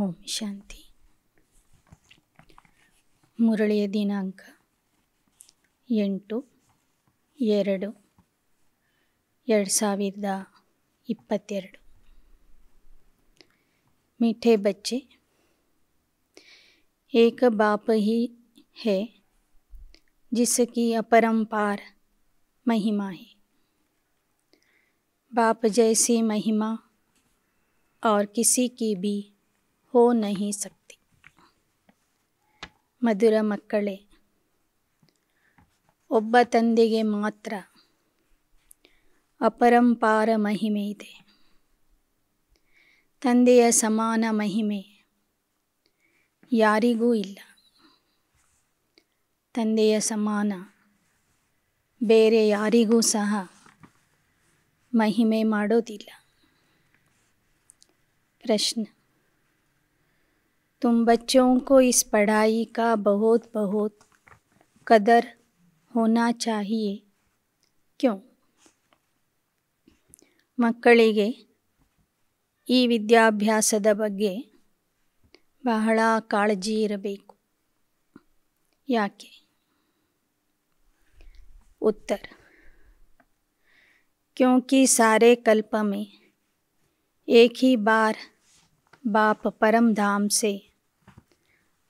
ओम शांति ಮುರಳಿಯ दिनांक एंटू एर ಎರಡು इपत् मीठे बच्चे एक बाप ही है जिसकी अपरंपार महिमा है बाप जैसी महिमा और किसी की भी ಹೋ ನಹಿ ಸಕ್ತಿ. ಮಧುರ ಮಕ್ಕಳೇ ಒಬ್ಬ ತಂದೆಗೆ ಮಾತ್ರ ಅಪರಂಪಾರ ಮಹಿಮೆ ಇದೆ ತಂದೆಯ ಸಮಾನ ಮಹಿಮೆ ಯಾರಿಗೂ ಇಲ್ಲ ತಂದೆಯ ಸಮಾನ ಬೇರೆ ಯಾರಿಗೂ ಸಹ ಮಹಿಮೆ ಮಾಡೋದಿಲ್ಲ ಪ್ರಶ್ನೆ तुम बच्चों को इस पढ़ाई का बहुत बहुत कदर होना चाहिए क्यों मकड़े ಈ बे बहुत का ಕಾಳಜಿ उत्तर क्योंकि सारे कल्प में एक ही बार बाप परम धाम से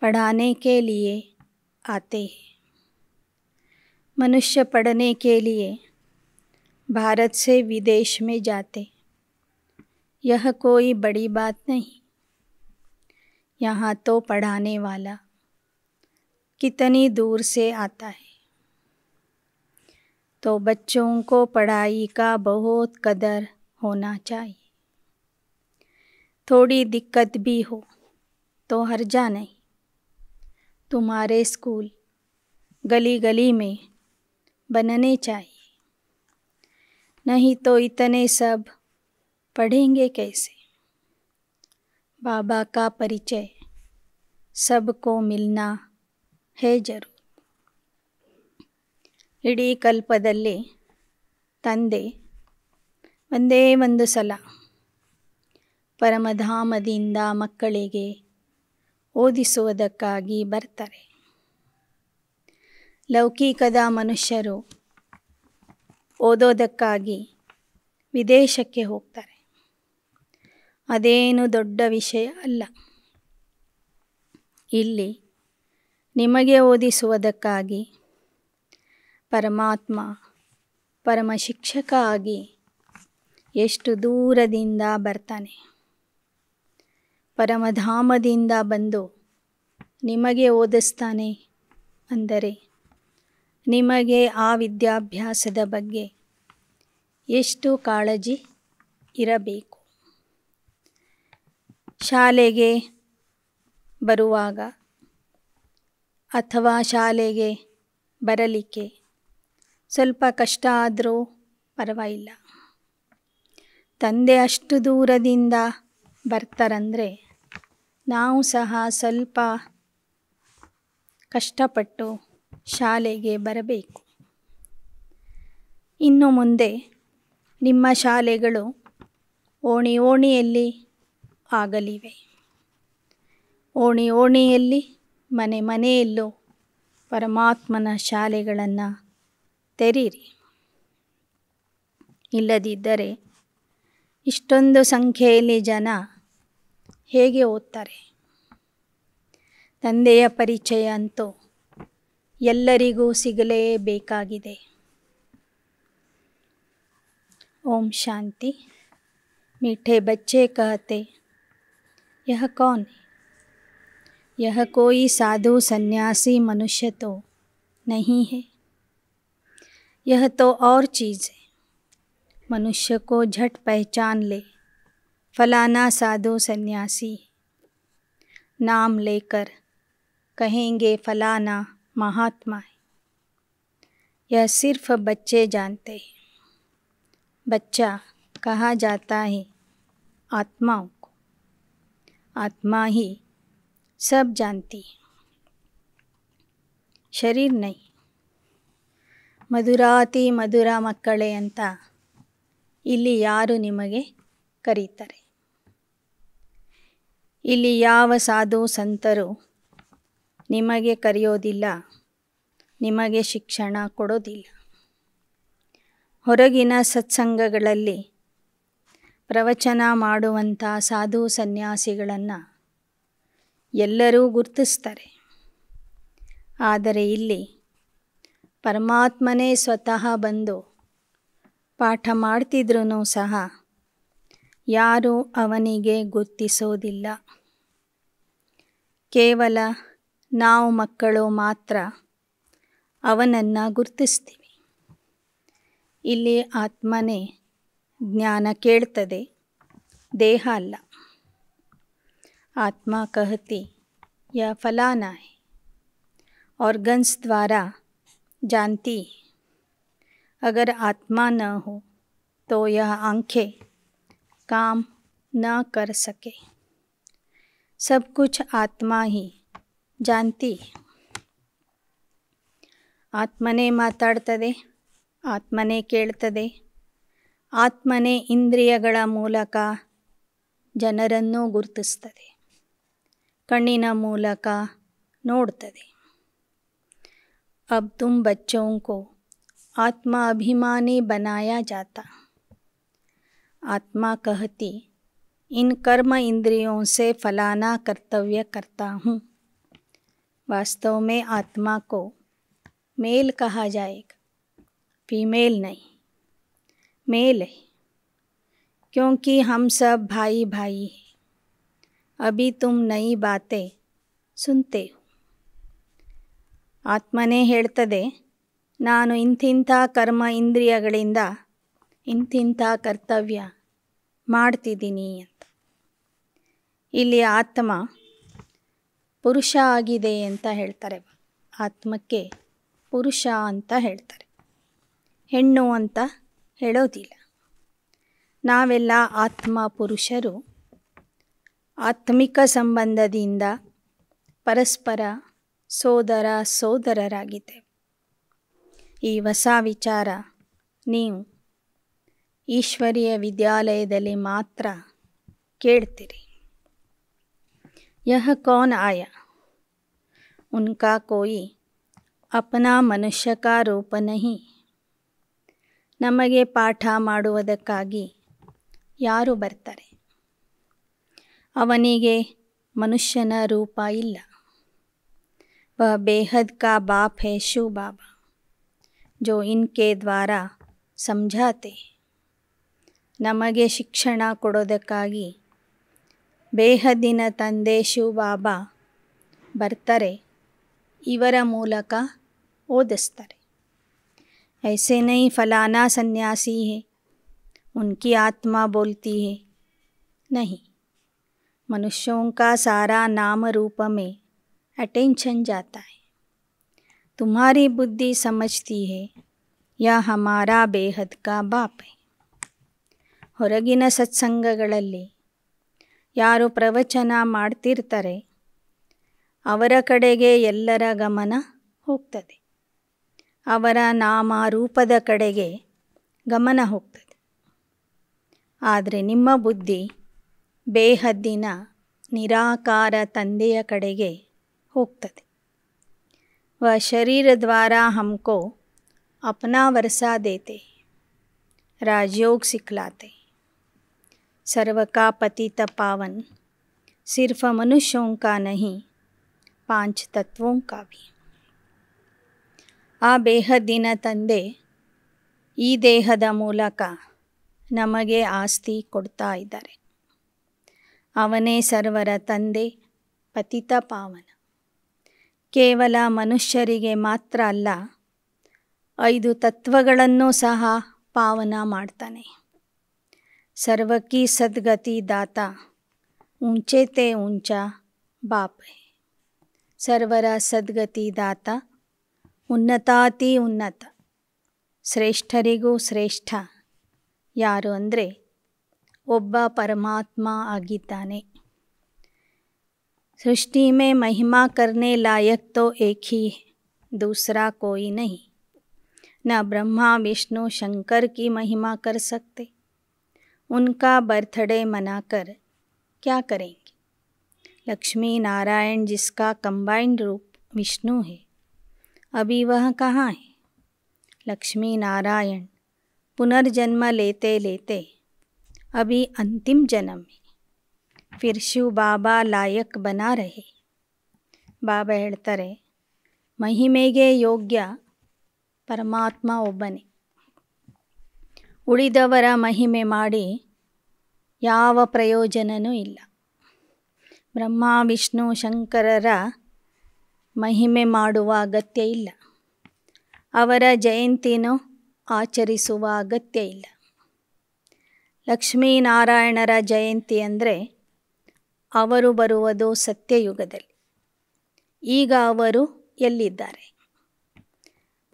पढ़ाने के लिए आते हैं मनुष्य पढ़ने के लिए भारत से विदेश में जाते यह कोई बड़ी बात नहीं यहाँ तो पढ़ाने वाला कितनी दूर से आता है तो बच्चों को पढ़ाई का बहुत कदर होना चाहिए थोड़ी दिक्कत भी हो तो हर्जा नहीं तुम्हारे स्कूल गली गली में बनने चाहिए नहीं तो इतने सब पढ़ेंगे कैसे बाबा का परिचय सबको मिलना है जरूर ಇಡೀ ಕಲ್ಪದಲ್ಲಿ ತಂದೆ ಒಂದೇ ಒಂದು ಸಲ ಪರಮಧಾಮದಿಂದ ಮಕ್ಕಳಿಗೆ ಓದಿಸುವುದಕ್ಕಾಗಿ ಬರ್ತಾರೆ ಲೌಕಿಕದ ಮನುಷ್ಯರು ಓದೋದಕ್ಕಾಗಿ ವಿದೇಶಕ್ಕೆ ಹೋಗ್ತಾರೆ ಅದೇನು ದೊಡ್ಡ ವಿಷಯ ಅಲ್ಲ ಇಲ್ಲಿ ನಿಮಗೆ ಓದಿಸುವುದಕ್ಕಾಗಿ ಪರಮಾತ್ಮ ಪರಮ ಶಿಕ್ಷಕ ಆಗಿ ಎಷ್ಟು ದೂರದಿಂದ ಬರ್ತಾನೆ ಪರಮಧಾಮದಿಂದ ಬಂದು ನಿಮಗೆ ಓದಿಸ್ತಾನೆ ಅಂದರೆ ನಿಮಗೆ ಆ ವಿದ್ಯಾಭ್ಯಾಸದ ಬಗ್ಗೆ ಎಷ್ಟು ಕಾಳಜಿ ಇರಬೇಕು ಶಾಲೆಗೆ ಬರುವಾಗ ಅಥವಾ ಶಾಲೆಗೆ ಬರಲಿಕ್ಕೆ ಸ್ವಲ್ಪ ಕಷ್ಟ ಆದರೂ ಪರವಾಗಿಲ್ಲ ತಂದೆ ಅಷ್ಟು ದೂರದಿಂದ ಬರ್ತಾರಂದರೆ ನಾವು ಸಹ ಸ್ವಲ್ಪ ಕಷ್ಟಪಟ್ಟು ಶಾಲೆಗೆ ಬರಬೇಕು ಇನ್ನು ಮುಂದೆ ನಿಮ್ಮ ಶಾಲೆಗಳು ಓಣಿ ಓಣಿಯಲ್ಲಿ ಆಗಲಿವೆ ಓಣಿ ಓಣಿಯಲ್ಲಿ ಮನೆ ಮನೆಯಲ್ಲೂ ಪರಮಾತ್ಮನ ಶಾಲೆಗಳನ್ನು ತೆರೀರಿ ಇಲ್ಲದಿದ್ದರೆ ಇಷ್ಟೊಂದು ಸಂಖ್ಯೆಯಲ್ಲಿ ಜನ ಹೇಗೆ ಓದ್ತಾರೆ ತಂದೆಯ ಪರಿಚಯ ಅಂತೂ ಎಲ್ಲರಿಗೂ ಸಿಗಲೇಬೇಕಾಗಿದೆ ओम शांति मीठे बच्चे कहते यह कौन है यह कोई साधु सन्यासी मनुष्य तो नहीं है यह तो और चीज़ है मनुष्य को झट पहचान ले फलाना साधु सन्यासी नाम लेकर कहेंगे फलाना महात्मा यह सिर्फ बच्चे जानते हैं बच्चा कहा जाता है आत्माओं को आत्मा ही सब जानती है शरीर नहीं मधुराती मधुरा मकड़े अंता ಇಲ್ಲಿ ಯಾರು ನಿಮಗೆ ಕರೀತಾರೆ ಇಲ್ಲಿ ಯಾವ ಸಾಧು ಸಂತರು ನಿಮಗೆ ಕರೆಯೋದಿಲ್ಲ ನಿಮಗೆ ಶಿಕ್ಷಣ ಕೊಡೋದಿಲ್ಲ ಹೊರಗಿನ ಸತ್ಸಂಗಗಳಲ್ಲಿ ಪ್ರವಚನ ಮಾಡುವಂಥ ಸಾಧು ಸನ್ಯಾಸಿಗಳನ್ನು ಎಲ್ಲರೂ ಗುರುತಿಸ್ತಾರೆ ಆದರೆ ಇಲ್ಲಿ ಪರಮಾತ್ಮನೇ ಸ್ವತಃ ಬಂದು ಪಾಠ ಮಾಡ್ತಿದ್ರೂ ಸಹ ಯಾರೂ ಅವನಿಗೆ ಗುರ್ತಿಸೋದಿಲ್ಲ ಕೇವಲ ನಾವು ಮಕ್ಕಳು ಮಾತ್ರ ಅವನನ್ನು ಗುರ್ತಿಸ್ತೀವಿ ಇಲ್ಲಿ ಆತ್ಮನೇ ಜ್ಞಾನ ಕೇಳ್ತದೆ ದೇಹ ಅಲ್ಲ ಆತ್ಮ ಕಹತಿ ಯ ಫಲಾನಾಯ್ ಆರ್ಗನ್ಸ್ ದ್ವಾರ ಜಾಂತಿ अगर आत्मा न हो तो यह आंखें काम न कर सके सब कुछ आत्मा ही ಆತ್ಮನೇ ಮಾತಾಡ್ತದೆ ಆತ್ಮನೇ ಕೇಳ್ತದೆ ಆತ್ಮನೇ ಇಂದ್ರಿಯಗಳ ಮೂಲಕ ಜನರನ್ನು ಗುರುತಿಸ್ತದೆ ಕಣ್ಣಿನ ಮೂಲಕ ನೋಡ್ತದೆ ಅಬ್ ತುಮ್ ಬಚ್ಚೋಂಕೋ आत्माभिमानी बनाया जाता आत्मा कहती इन कर्म इंद्रियों से फलाना कर्तव्य करता हूँ वास्तव में आत्मा को मेल कहा जाएगा फीमेल नहीं मेल है क्योंकि हम सब भाई भाई हैं अभी तुम नई बातें सुनते हो आत्मा ಆತ್ಮನೇ दे ನಾನು ಇಂಥಿಂಥ ಕರ್ಮ ಇಂದ್ರಿಯಗಳಿಂದ ಇಂಥಿಂಥ ಕರ್ತವ್ಯ ಮಾಡ್ತಿದ್ದೀನಿ ಅಂತ ಇಲ್ಲಿ ಆತ್ಮ ಪುರುಷ ಆಗಿದೆ ಅಂತ ಹೇಳ್ತಾರೆ ಆತ್ಮಕ್ಕೆ ಪುರುಷ ಅಂತ ಹೇಳ್ತಾರೆ ಹೆಣ್ಣು ಅಂತ ಹೇಳೋದಿಲ್ಲ ನಾವೆಲ್ಲ ಆತ್ಮ ಪುರುಷರು ಆತ್ಮಿಕ ಸಂಬಂಧದಿಂದ ಪರಸ್ಪರ ಸೋದರ ಸೋದರರಾಗಿದ್ದೇವೆ ಈ ಹೊಸ ವಿಚಾರ ನೀವು ಈಶ್ವರೀಯ ವಿದ್ಯಾಲಯದಲ್ಲಿ ಮಾತ್ರ ಕೇಳ್ತೀರಿ ಯಹ ಕೌನ್ ಆಯ ಉನ್ಕಾ ಕೋಯಿ ಅಪನಾ ಮನುಷ್ಯಕ ರೂಪ ನಹಿ ನಮಗೆ ಪಾಠ ಮಾಡುವುದಕ್ಕಾಗಿ ಯಾರು ಬರ್ತಾರೆ ಅವನಿಗೆ ಮನುಷ್ಯನ ರೂಪ ಇಲ್ಲ ವ ಬೇಹದ್ ಕಾ ಬಾಪ್ ಹೇ ಶು ಬಾಬಾ जो इनके द्वारा समझाते नमगे शिक्षण को बेहदीन तंदे शिव बाबा बर्तरे इवर मूलक ओदस्तर ऐसे नहीं फलाना सन्यासी है उनकी आत्मा बोलती है नहीं मनुष्यों का सारा नाम रूप में अटेंशन जाता है तुम्हारी बुद्धि समझती है ಯಾ ಹಮಾರಾ ಬೇಹದ್ ಕಾ ಬಾಪೆ ಹೊರಗಿನ ಸತ್ಸಂಗಗಳಲ್ಲಿ ಯಾರು ಪ್ರವಚನ ಮಾಡ್ತಿರ್ತಾರೆ ಅವರ ಕಡೆಗೆ ಎಲ್ಲರ ಗಮನ ಹೋಗ್ತದೆ ಅವರ ನಾಮ ರೂಪದ ಕಡೆಗೆ ಗಮನ ಹೋಗ್ತದೆ ಆದರೆ ನಿಮ್ಮ ಬುದ್ಧಿ ಬೇಹದ್ದಿನ ನಿರಾಕಾರ ತಂದೆಯ ಕಡೆಗೆ ಹೋಗ್ತದೆ वह शरीर द्वारा हमको अपना वर्षा देते राजयोग सिखलाते सर्व का पतित पावन सिर्फ मनुष्यों का नहीं पांच तत्वों का भी ಆ ದೇಹದಿನ ತಂದೆ ಈ ದೇಹದ ಮೂಲಕ ನಮಗೆ ಆಸ್ತಿ ಕೊಡ್ತಾ ಇದ್ದಾರೆ ಅವನೇ ಸರ್ವರ ತಂದೆ ಪತಿತ ಪಾವನ ಕೇವಲ ಮನುಷ್ಯರಿಗೆ ಮಾತ್ರ ಅಲ್ಲ ಐದು ತತ್ವಗಳನ್ನು ಸಹ ಪಾವನ ಮಾಡ್ತಾನೆ ಸರ್ವಕಿ ಸದ್ಗತಿ ದಾತ ಉಂಚೇತೆ ಉಂಚ ಬಾಪೆ ಸರ್ವರ ಸದ್ಗತಿ ದಾತ ಉನ್ನತಾತಿ ಉನ್ನತ ಶ್ರೇಷ್ಠರಿಗೂ ಶ್ರೇಷ್ಠ ಯಾರು ಅಂದರೆ ಒಬ್ಬ ಪರಮಾತ್ಮ ಆಗಿದ್ದಾನೆ सृष्टि में महिमा करने लायक तो एक ही है दूसरा कोई नहीं न ब्रह्मा विष्णु शंकर की महिमा कर सकते उनका बर्थडे मनाकर क्या करेंगे लक्ष्मी नारायण जिसका कंबाइंड रूप विष्णु है अभी वह कहाँ है लक्ष्मी नारायण पुनर्जन्म लेते लेते अभी अंतिम जन्म में ಫಿರ್ ಶಿವ ಬಾಬಾ ಲಾಯಕ್ ಬನಾ ರಹೆ ಬಾಬಾ ಹೇಳ್ತಾರೆ ಮಹಿಮೆಗೆ ಯೋಗ್ಯ ಪರಮಾತ್ಮ ಒಬ್ಬನೇ ಉಳಿದವರ ಮಹಿಮೆ ಮಾಡಿ ಯಾವ ಪ್ರಯೋಜನವೂ ಇಲ್ಲ ಬ್ರಹ್ಮ ವಿಷ್ಣು ಶಂಕರರ ಮಹಿಮೆ ಮಾಡುವ ಅಗತ್ಯ ಇಲ್ಲ ಅವರ ಜಯಂತಿನೂ ಆಚರಿಸುವ ಅಗತ್ಯ ಇಲ್ಲ ಲಕ್ಷ್ಮೀನಾರಾಯಣರ ಜಯಂತಿ ಅಂದರೆ ಅವರು ಬರುವುದು ಸತ್ಯಯುಗದಲ್ಲಿ ಈಗ ಅವರು ಎಲ್ಲಿದ್ದಾರೆ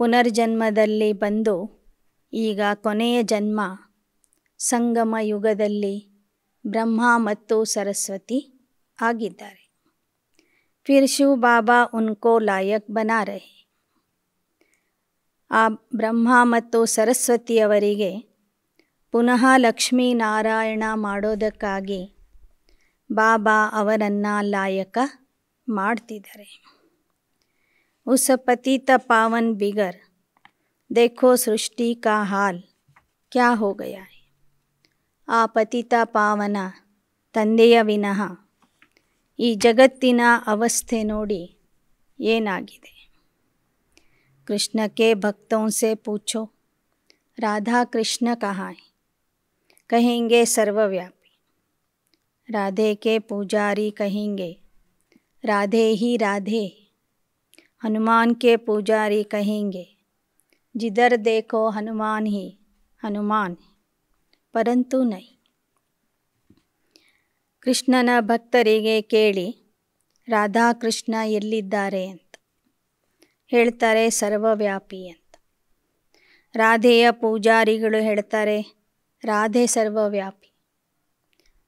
ಪುನರ್ಜನ್ಮದಲ್ಲಿ ಬಂದು ಈಗ ಕೊನೆಯ ಜನ್ಮ ಸಂಗಮ ಯುಗದಲ್ಲಿ ಬ್ರಹ್ಮ ಮತ್ತು ಸರಸ್ವತಿ ಆಗಿದ್ದಾರೆ ಫಿರ್ ಬಾಬಾ ಉನ್ಕೋ ಲಾಯಕ್ ಬನಾರಹಿ ಆ ಬ್ರಹ್ಮ ಮತ್ತು ಸರಸ್ವತಿಯವರಿಗೆ ಪುನಃ ಲಕ್ಷ್ಮೀನಾರಾಯಣ ಮಾಡೋದಕ್ಕಾಗಿ ಬಾಬಾ ಅವರನ್ನು ಲಾಯಕ ಮಾಡ್ತಿದ್ದಾರೆ उस पतित पावन बिगर देखो सृष्टि का हाल क्या हो गया है ಆ ಪತಿತ ಪಾವನ ತಂದೆಯ ವಿನಃ ಈ ಜಗತ್ತಿನ ಅವಸ್ಥೆ ನೋಡಿ ಏನಾಗಿದೆ ಕೃಷ್ಣಕ್ಕೆ ಭಕ್ತೋಂಸೆ ಪೂಛೋ ರಾಧಾ ಕೃಷ್ಣ ಕಹಾಯ್ ಕಹೆಂಗೆ ಸರ್ವವ್ಯಾಪ राधे के पुजारी कहेंगे राधे ही राधे हनुमान के पुजारी कहेंगे जिधर देखो हनुमान ही हनुमान परंतु नहीं ಕೃಷ್ಣನ ಭಕ್ತರಿಗೆ ಕೇಳಿ ರಾಧಾಕೃಷ್ಣ ಎಲ್ಲಿದ್ದಾರೆ ಅಂತ ಹೇಳ್ತಾರೆ ಸರ್ವವ್ಯಾಪಿ ಅಂತ ರಾಧೆಯ ಪೂಜಾರಿಗಳು ಹೇಳ್ತಾರೆ ರಾಧೆ ಸರ್ವವ್ಯಾಪಿ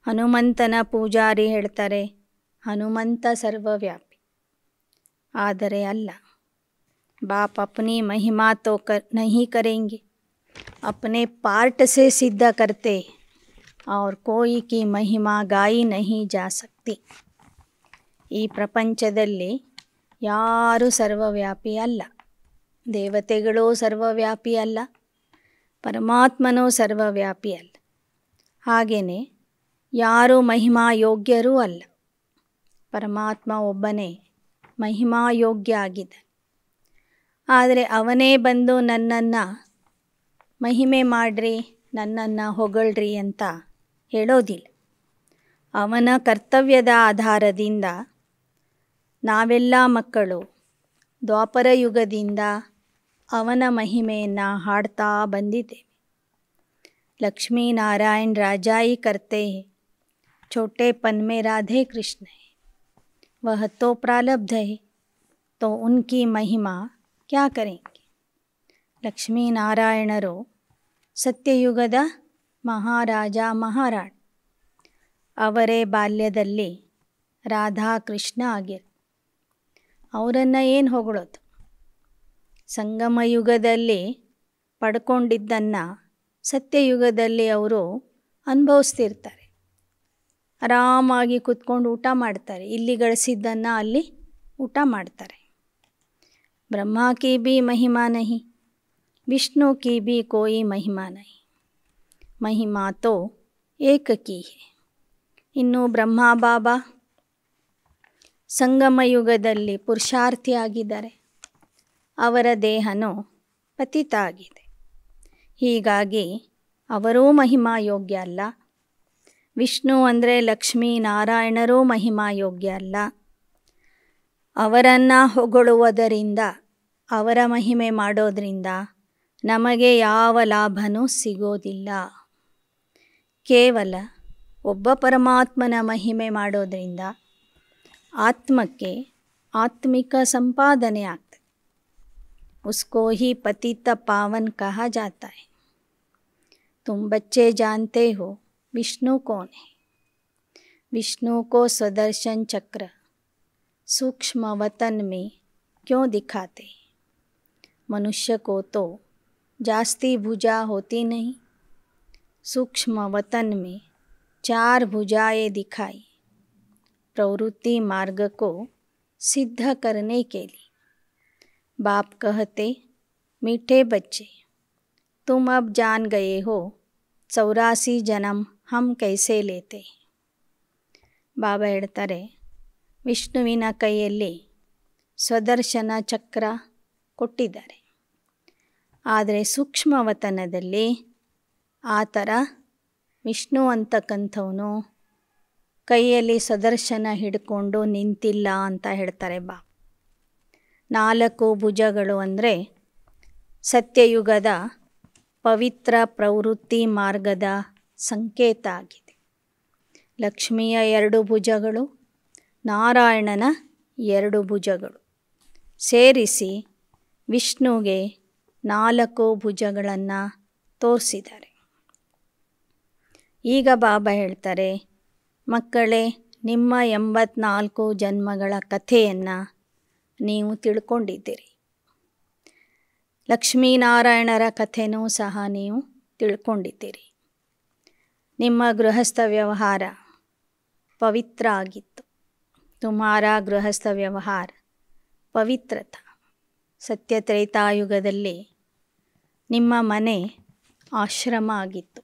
ಹನುಮಂತನ ಪೂಜಾರಿ ಹೇಳ್ತಾರೆ ಹನುಮಂತ ಸರ್ವವ್ಯಾಪಿ ಆದರೆ ಅಲ್ಲ ಬಾಪ್ ಅಪ್ನಿ ಮಹಿಮಾ ತೋ ಕರ್ ನಹಿ ಕರೆಂಗೆ ಅಪ್ನೆ ಪಾರ್ಟ್ ಸೆ ಸಿದ್ಧ ಕರ್ತೆ ಅವ್ರ ಕೋಯಿ ಕಿ ಮಹಿಮಾ ಗಾಯಿ ನಹಿ ಜಾಸಕ್ತಿ ಈ ಪ್ರಪಂಚದಲ್ಲಿ ಯಾರು ಸರ್ವವ್ಯಾಪಿ ಅಲ್ಲ ದೇವತೆಗಳು ಸರ್ವವ್ಯಾಪಿ ಅಲ್ಲ ಪರಮಾತ್ಮನೂ ಸರ್ವವ್ಯಾಪಿ ಅಲ್ಲ ಹಾಗೆಯೇ ಯಾರೂ ಮಹಿಮಾಯೋಗ್ಯರೂ ಅಲ್ಲ ಪರಮಾತ್ಮ ಒಬ್ಬನೇ ಮಹಿಮಾ ಯೋಗ್ಯ ಆಗಿದೆ ಆದರೆ ಅವನೇ ಬಂದು ನನ್ನನ್ನು ಮಹಿಮೆ ಮಾಡ್ರಿ ನನ್ನನ್ನು ಹೊಗಳ್ರಿ ಅಂತ ಹೇಳೋದಿಲ್ಲ ಅವನ ಕರ್ತವ್ಯದ ಆಧಾರದಿಂದ ನಾವೆಲ್ಲ ಮಕ್ಕಳು ದ್ವಾಪರ ಯುಗದಿಂದ ಅವನ ಮಹಿಮೆಯನ್ನು ಹಾಡ್ತಾ ಬಂದಿದ್ದೇವೆ ಲಕ್ಷ್ಮೀನಾರಾಯಣ್ ರಾಜಾಯಿ ಕರ್ತೆ छोटेपन में राधे कृष्ण है वह तो प्रालब्ध है तो उनकी महिमा क्या करेंगे ಲಕ್ಷ್ಮೀ ನಾರಾಯಣರು ಸತ್ಯಯುಗದ ಮಹಾರಾಜ ಮಹಾರಾಣ ಅವರೇ ಬಾಲ್ಯದಲ್ಲಿ ರಾಧಾಕೃಷ್ಣ ಆಗಿರು ಅವರನ್ನು ಏನು ಹೊಗಳೋದು ಸಂಗಮ ಯುಗದಲ್ಲಿ ಪಡ್ಕೊಂಡಿದ್ದನ್ನು ಸತ್ಯಯುಗದಲ್ಲಿ ಅವರು ಅನುಭವಿಸ್ತಿರ್ತಾರೆ ಆರಾಮಾಗಿ ಕೂತ್ಕೊಂಡು ಊಟ ಮಾಡ್ತಾರೆ ಇಲ್ಲಿ ಗಳಿಸಿದ್ದನ್ನು ಅಲ್ಲಿ ಊಟ ಮಾಡ್ತಾರೆ ಬ್ರಹ್ಮ ಕಿ ಬಿ ಮಹಿಮಾ ನಹಿ ವಿಷ್ಣು ಕಿ ಬಿ ಕೋಯಿ ಮಹಿಮಾ ನಹಿ ಮಹಿಮಾ ತೋ ಏಕಕಿ ಇನ್ನು ಬ್ರಹ್ಮ ಬಾಬಾ ಸಂಗಮ ಯುಗದಲ್ಲಿ ಪುರುಷಾರ್ಥಿಯಾಗಿದ್ದಾರೆ ಅವರ ದೇಹನೂ ಪತಿತ ಆಗಿದೆ ಹೀಗಾಗಿ ಅವರೂ ಮಹಿಮಾ ಯೋಗ್ಯ ಅಲ್ಲ ವಿಷ್ಣು ಅಂದರೆ ಲಕ್ಷ್ಮೀ ನಾರಾಯಣರೂ ಯೋಗ್ಯ ಅಲ್ಲ ಅವರನ್ನು ಹೊಗಳುವುದರಿಂದ ಅವರ ಮಹಿಮೆ ಮಾಡೋದರಿಂದ ನಮಗೆ ಯಾವ ಲಾಭನೂ ಸಿಗೋದಿಲ್ಲ ಕೇವಲ ಒಬ್ಬ ಪರಮಾತ್ಮನ ಮಹಿಮೆ ಮಾಡೋದರಿಂದ ಆತ್ಮಕ್ಕೆ ಆತ್ಮಿಕ ಸಂಪಾದನೆ ಆಗ್ತದೆ ಉಸ್ಕೋ ಹಿ ಪತಿತ ಪಾವನ್ ಕಹ ಜಾತಾಯ್ ತುಂಬಚ್ಚೆ ಬಚ್ಚೆ ಹೋ विष्णु कौन है विष्णु को स्वदर्शन चक्र सूक्ष्म वतन में क्यों दिखाते मनुष्य को तो जास्ती भुजा होती नहीं सूक्ष्म वतन में चार भुजाएं दिखाई प्रवृत्ति मार्ग को सिद्ध करने के लिए बाप कहते मीठे बच्चे तुम अब जान गए हो चौरासी जन्म ಹಮ್ ಕೈಸೆ ಲೇತೆ ಬಾಬಾ ಹೇಳ್ತಾರೆ ವಿಷ್ಣುವಿನ ಕೈಯಲ್ಲಿ ಸ್ವದರ್ಶನ ಚಕ್ರ ಕೊಟ್ಟಿದ್ದಾರೆ ಆದರೆ ಸೂಕ್ಷ್ಮವತನದಲ್ಲಿ ಆ ಥರ ವಿಷ್ಣು ಅಂತಕ್ಕಂಥವನು ಕೈಯಲ್ಲಿ ಸದರ್ಶನ ಹಿಡ್ಕೊಂಡು ನಿಂತಿಲ್ಲ ಅಂತ ಹೇಳ್ತಾರೆ ಬಾ ನಾಲ್ಕು ಭುಜಗಳು ಅಂದರೆ ಸತ್ಯಯುಗದ ಪವಿತ್ರ ಪ್ರವೃತ್ತಿ ಮಾರ್ಗದ ಸಂಕೇತ ಆಗಿದೆ ಲಕ್ಷ್ಮಿಯ ಎರಡು ಭುಜಗಳು ನಾರಾಯಣನ ಎರಡು ಭುಜಗಳು ಸೇರಿಸಿ ವಿಷ್ಣುಗೆ ನಾಲ್ಕು ಭುಜಗಳನ್ನು ತೋರಿಸಿದ್ದಾರೆ ಈಗ ಬಾಬಾ ಹೇಳ್ತಾರೆ ಮಕ್ಕಳೇ ನಿಮ್ಮ ಎಂಬತ್ನಾಲ್ಕು ಜನ್ಮಗಳ ಕಥೆಯನ್ನು ನೀವು ತಿಳ್ಕೊಂಡಿದ್ದೀರಿ ಲಕ್ಷ್ಮೀನಾರಾಯಣರ ಕಥೆನೂ ಸಹ ನೀವು ತಿಳ್ಕೊಂಡಿದ್ದೀರಿ ನಿಮ್ಮ ಗೃಹಸ್ಥ ವ್ಯವಹಾರ ಪವಿತ್ರ ಆಗಿತ್ತು ತುಮಾರ ಗೃಹಸ್ಥ ವ್ಯವಹಾರ ಪವಿತ್ರತ ಸತ್ಯ ನಿಮ್ಮ ಮನೆ ಆಶ್ರಮ ಆಗಿತ್ತು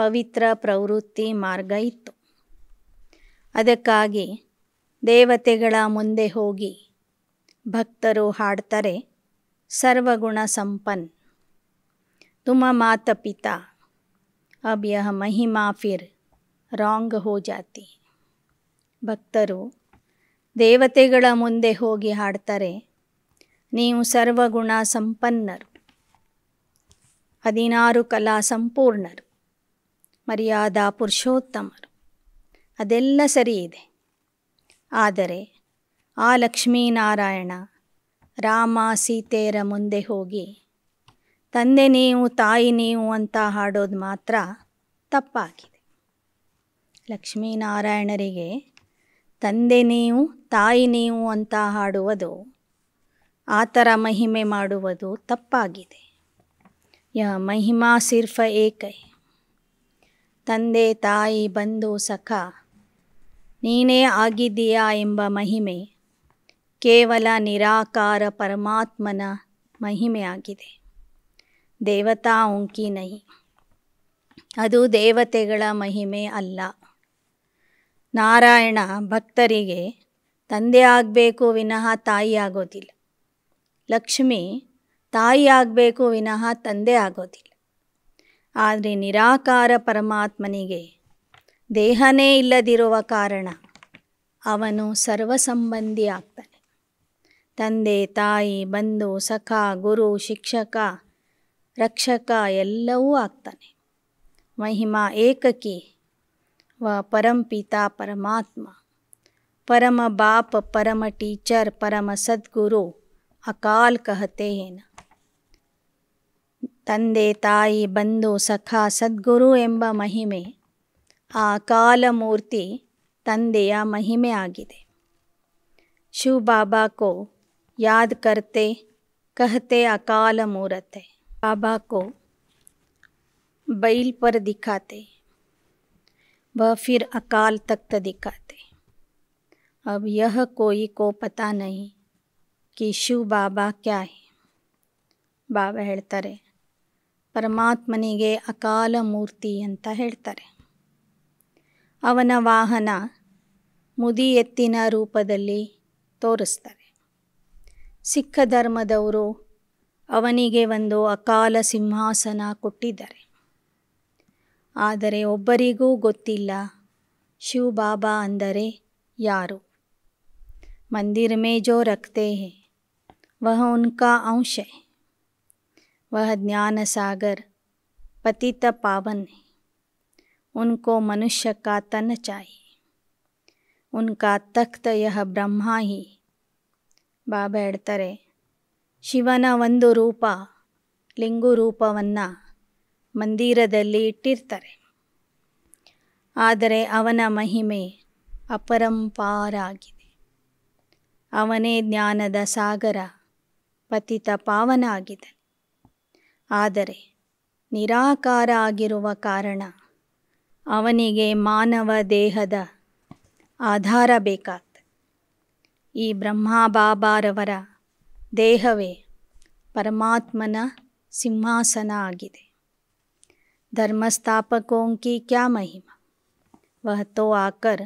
ಪವಿತ್ರ ಪ್ರವೃತ್ತಿ ಮಾರ್ಗ ಇತ್ತು ಅದಕ್ಕಾಗಿ ದೇವತೆಗಳ ಮುಂದೆ ಹೋಗಿ ಭಕ್ತರು ಹಾಡ್ತಾರೆ ಸರ್ವಗುಣ ಸಂಪನ್ ತುಮ ಮಾತ ಪಿತಾ अब ಮಹಿಮಾ ಫಿರ್ ರಾಂಗ್ ಹೋ ಜಾತಿ ಭಕ್ತರು ದೇವತೆಗಳ ಮುಂದೆ ಹೋಗಿ ಹಾಡ್ತಾರೆ ನೀವು ಸರ್ವಗುಣ ಸಂಪನ್ನರು ಹದಿನಾರು ಕಲಾ ಸಂಪೂರ್ಣರು ಮರ್ಯಾದಾ ಪುರುಷೋತ್ತಮರು ಅದೆಲ್ಲ ಸರಿ ಇದೆ ಆದರೆ ಆ ಲಕ್ಷ್ಮೀನಾರಾಯಣ ರಾಮ ಸೀತೆಯರ ಮುಂದೆ ಹೋಗಿ ತಂದೆ ನೀವು ತಾಯಿ ನೀವು ಅಂತ ಹಾಡೋದು ಮಾತ್ರ ತಪ್ಪಾಗಿದೆ ಲಕ್ಷ್ಮೀನಾರಾಯಣರಿಗೆ ತಂದೆ ನೀವು ತಾಯಿ ನೀವು ಅಂತ ಹಾಡುವುದು ಆ ಥರ ಮಹಿಮೆ ಮಾಡುವುದು ತಪ್ಪಾಗಿದೆ ಯ ಮಹಿಮಾ ಸಿರ್ಫ ಏಕೈ ತಂದೆ ತಾಯಿ ಬಂಧು ಸಖ ನೀನೇ ಆಗಿದ್ದೀಯಾ ಎಂಬ ಮಹಿಮೆ ಕೇವಲ ನಿರಾಕಾರ ಪರಮಾತ್ಮನ ಮಹಿಮೆಯಾಗಿದೆ ದೇವತಾ ಉಂಕಿ ನಹಿ ಅದು ದೇವತೆಗಳ ಮಹಿಮೆ ಅಲ್ಲ ನಾರಾಯಣ ಭಕ್ತರಿಗೆ ತಂದೆ ಆಗಬೇಕು ವಿನಃ ತಾಯಿ ಆಗೋದಿಲ್ಲ ಲಕ್ಷ್ಮಿ ತಾಯಿ ಆಗಬೇಕು ವಿನಃ ತಂದೆ ಆಗೋದಿಲ್ಲ ಆದರೆ ನಿರಾಕಾರ ಪರಮಾತ್ಮನಿಗೆ ದೇಹನೇ ಇಲ್ಲದಿರುವ ಕಾರಣ ಅವನು ಸರ್ವಸಂಬಂಧಿ ಆಗ್ತಾನೆ ತಂದೆ ತಾಯಿ ಬಂಧು ಸಖ ಗುರು ಶಿಕ್ಷಕ ರಕ್ಷಕ ಎಲ್ಲವೂ ಆಗ್ತಾನೆ ಮಹಿಮಾ ಏಕಕಿ ವ ಪರಂಪಿತ ಪರಮಾತ್ಮ ಪರಮ ಬಾಪ ಪರಮ ಟೀಚರ್ ಪರಮ ಸದ್ಗುರು ಅಕಾಲ್ ಕಹತೆ ಏನ ತಂದೆ ತಾಯಿ ಬಂಧು ಸಖ ಸದ್ಗುರು ಎಂಬ ಮಹಿಮೆ ಆ ಅಕಾಲಮೂರ್ತಿ ತಂದೆಯ ಮಹಿಮೆ ಆಗಿದೆ ಶಿವ ಬಾಬಾ ಕೋ ಯಾದ್ ಕರ್ತೆ ಕಹತೆ ಅಕಾಲ ಮೂರತೆ ಬಾಬಾ को बैल पर दिखाते वह फिर अकाल तख्त दिखाते अब यह कोई को पता नहीं कि शिव ಬಾಬಾ ಕ್ಯಾ है ಬಾಬಾ ಹೇಳ್ತಾರೆ ಪರಮಾತ್ಮನಿಗೆ ಅಕಾಲ ಮೂರ್ತಿ ಅಂತ ಹೇಳ್ತಾರೆ ಅವನ ವಾಹನ ಮುದಿ ಎತ್ತಿನ ರೂಪದಲ್ಲಿ ತೋರಿಸ್ತಾರೆ ಸಿಖ್ ಧರ್ಮದವರು ಅವನಿಗೆ ಒಂದು ಅಕಾಲ ಸಿಂಹಾಸನ ಕೊಟ್ಟಿದ್ದಾರೆ ಆದರೆ ಒಬ್ಬರಿಗೂ ಗೊತ್ತಿಲ್ಲ ಶಿವಬಾಬಾ ಅಂದರೆ ಯಾರು ಮಂದಿರ ಮೇ ಜೋ ವಹ ಉನ್ಕಾ ಅಂಶ ವಹ ಜ್ಞಾನ ಸಾಗರ್ ಪತಿತ ಪಾವನ್ ಉನ್ಕೋ ಮನುಷ್ಯ ಕಾ ತಖ್ತ ಯಹ ಬ್ರಹ್ಮ ಬ್ರಹ್ಮಾಹಿ ಬಾಬಾ ಹೇಳ್ತಾರೆ ಶಿವನ ಒಂದು ರೂಪ ಲಿಂಗು ರೂಪವನ್ನು ಮಂದಿರದಲ್ಲಿ ಇಟ್ಟಿರ್ತಾರೆ ಆದರೆ ಅವನ ಮಹಿಮೆ ಅಪರಂಪಾರಾಗಿದೆ ಅವನೇ ಜ್ಞಾನದ ಸಾಗರ ಪತಿತ ಪಾವನ ಆಗಿದೆ ಆದರೆ ನಿರಾಕಾರ ಆಗಿರುವ ಕಾರಣ ಅವನಿಗೆ ಮಾನವ ದೇಹದ ಆಧಾರ ಬೇಕಾಗ್ತದೆ ಈ ಬ್ರಹ್ಮ ದೇಹವೇ ಪರಮಾತ್ಮನ ಸಿಂಹಾಸನ ಆಗಿದೆ ಧರ್ಮಸ್ಥಾಪಕೋಂಕಿ ಕ್ಯಾ ಮಹಿಮಾ ವಹತೋ ಆಕರ್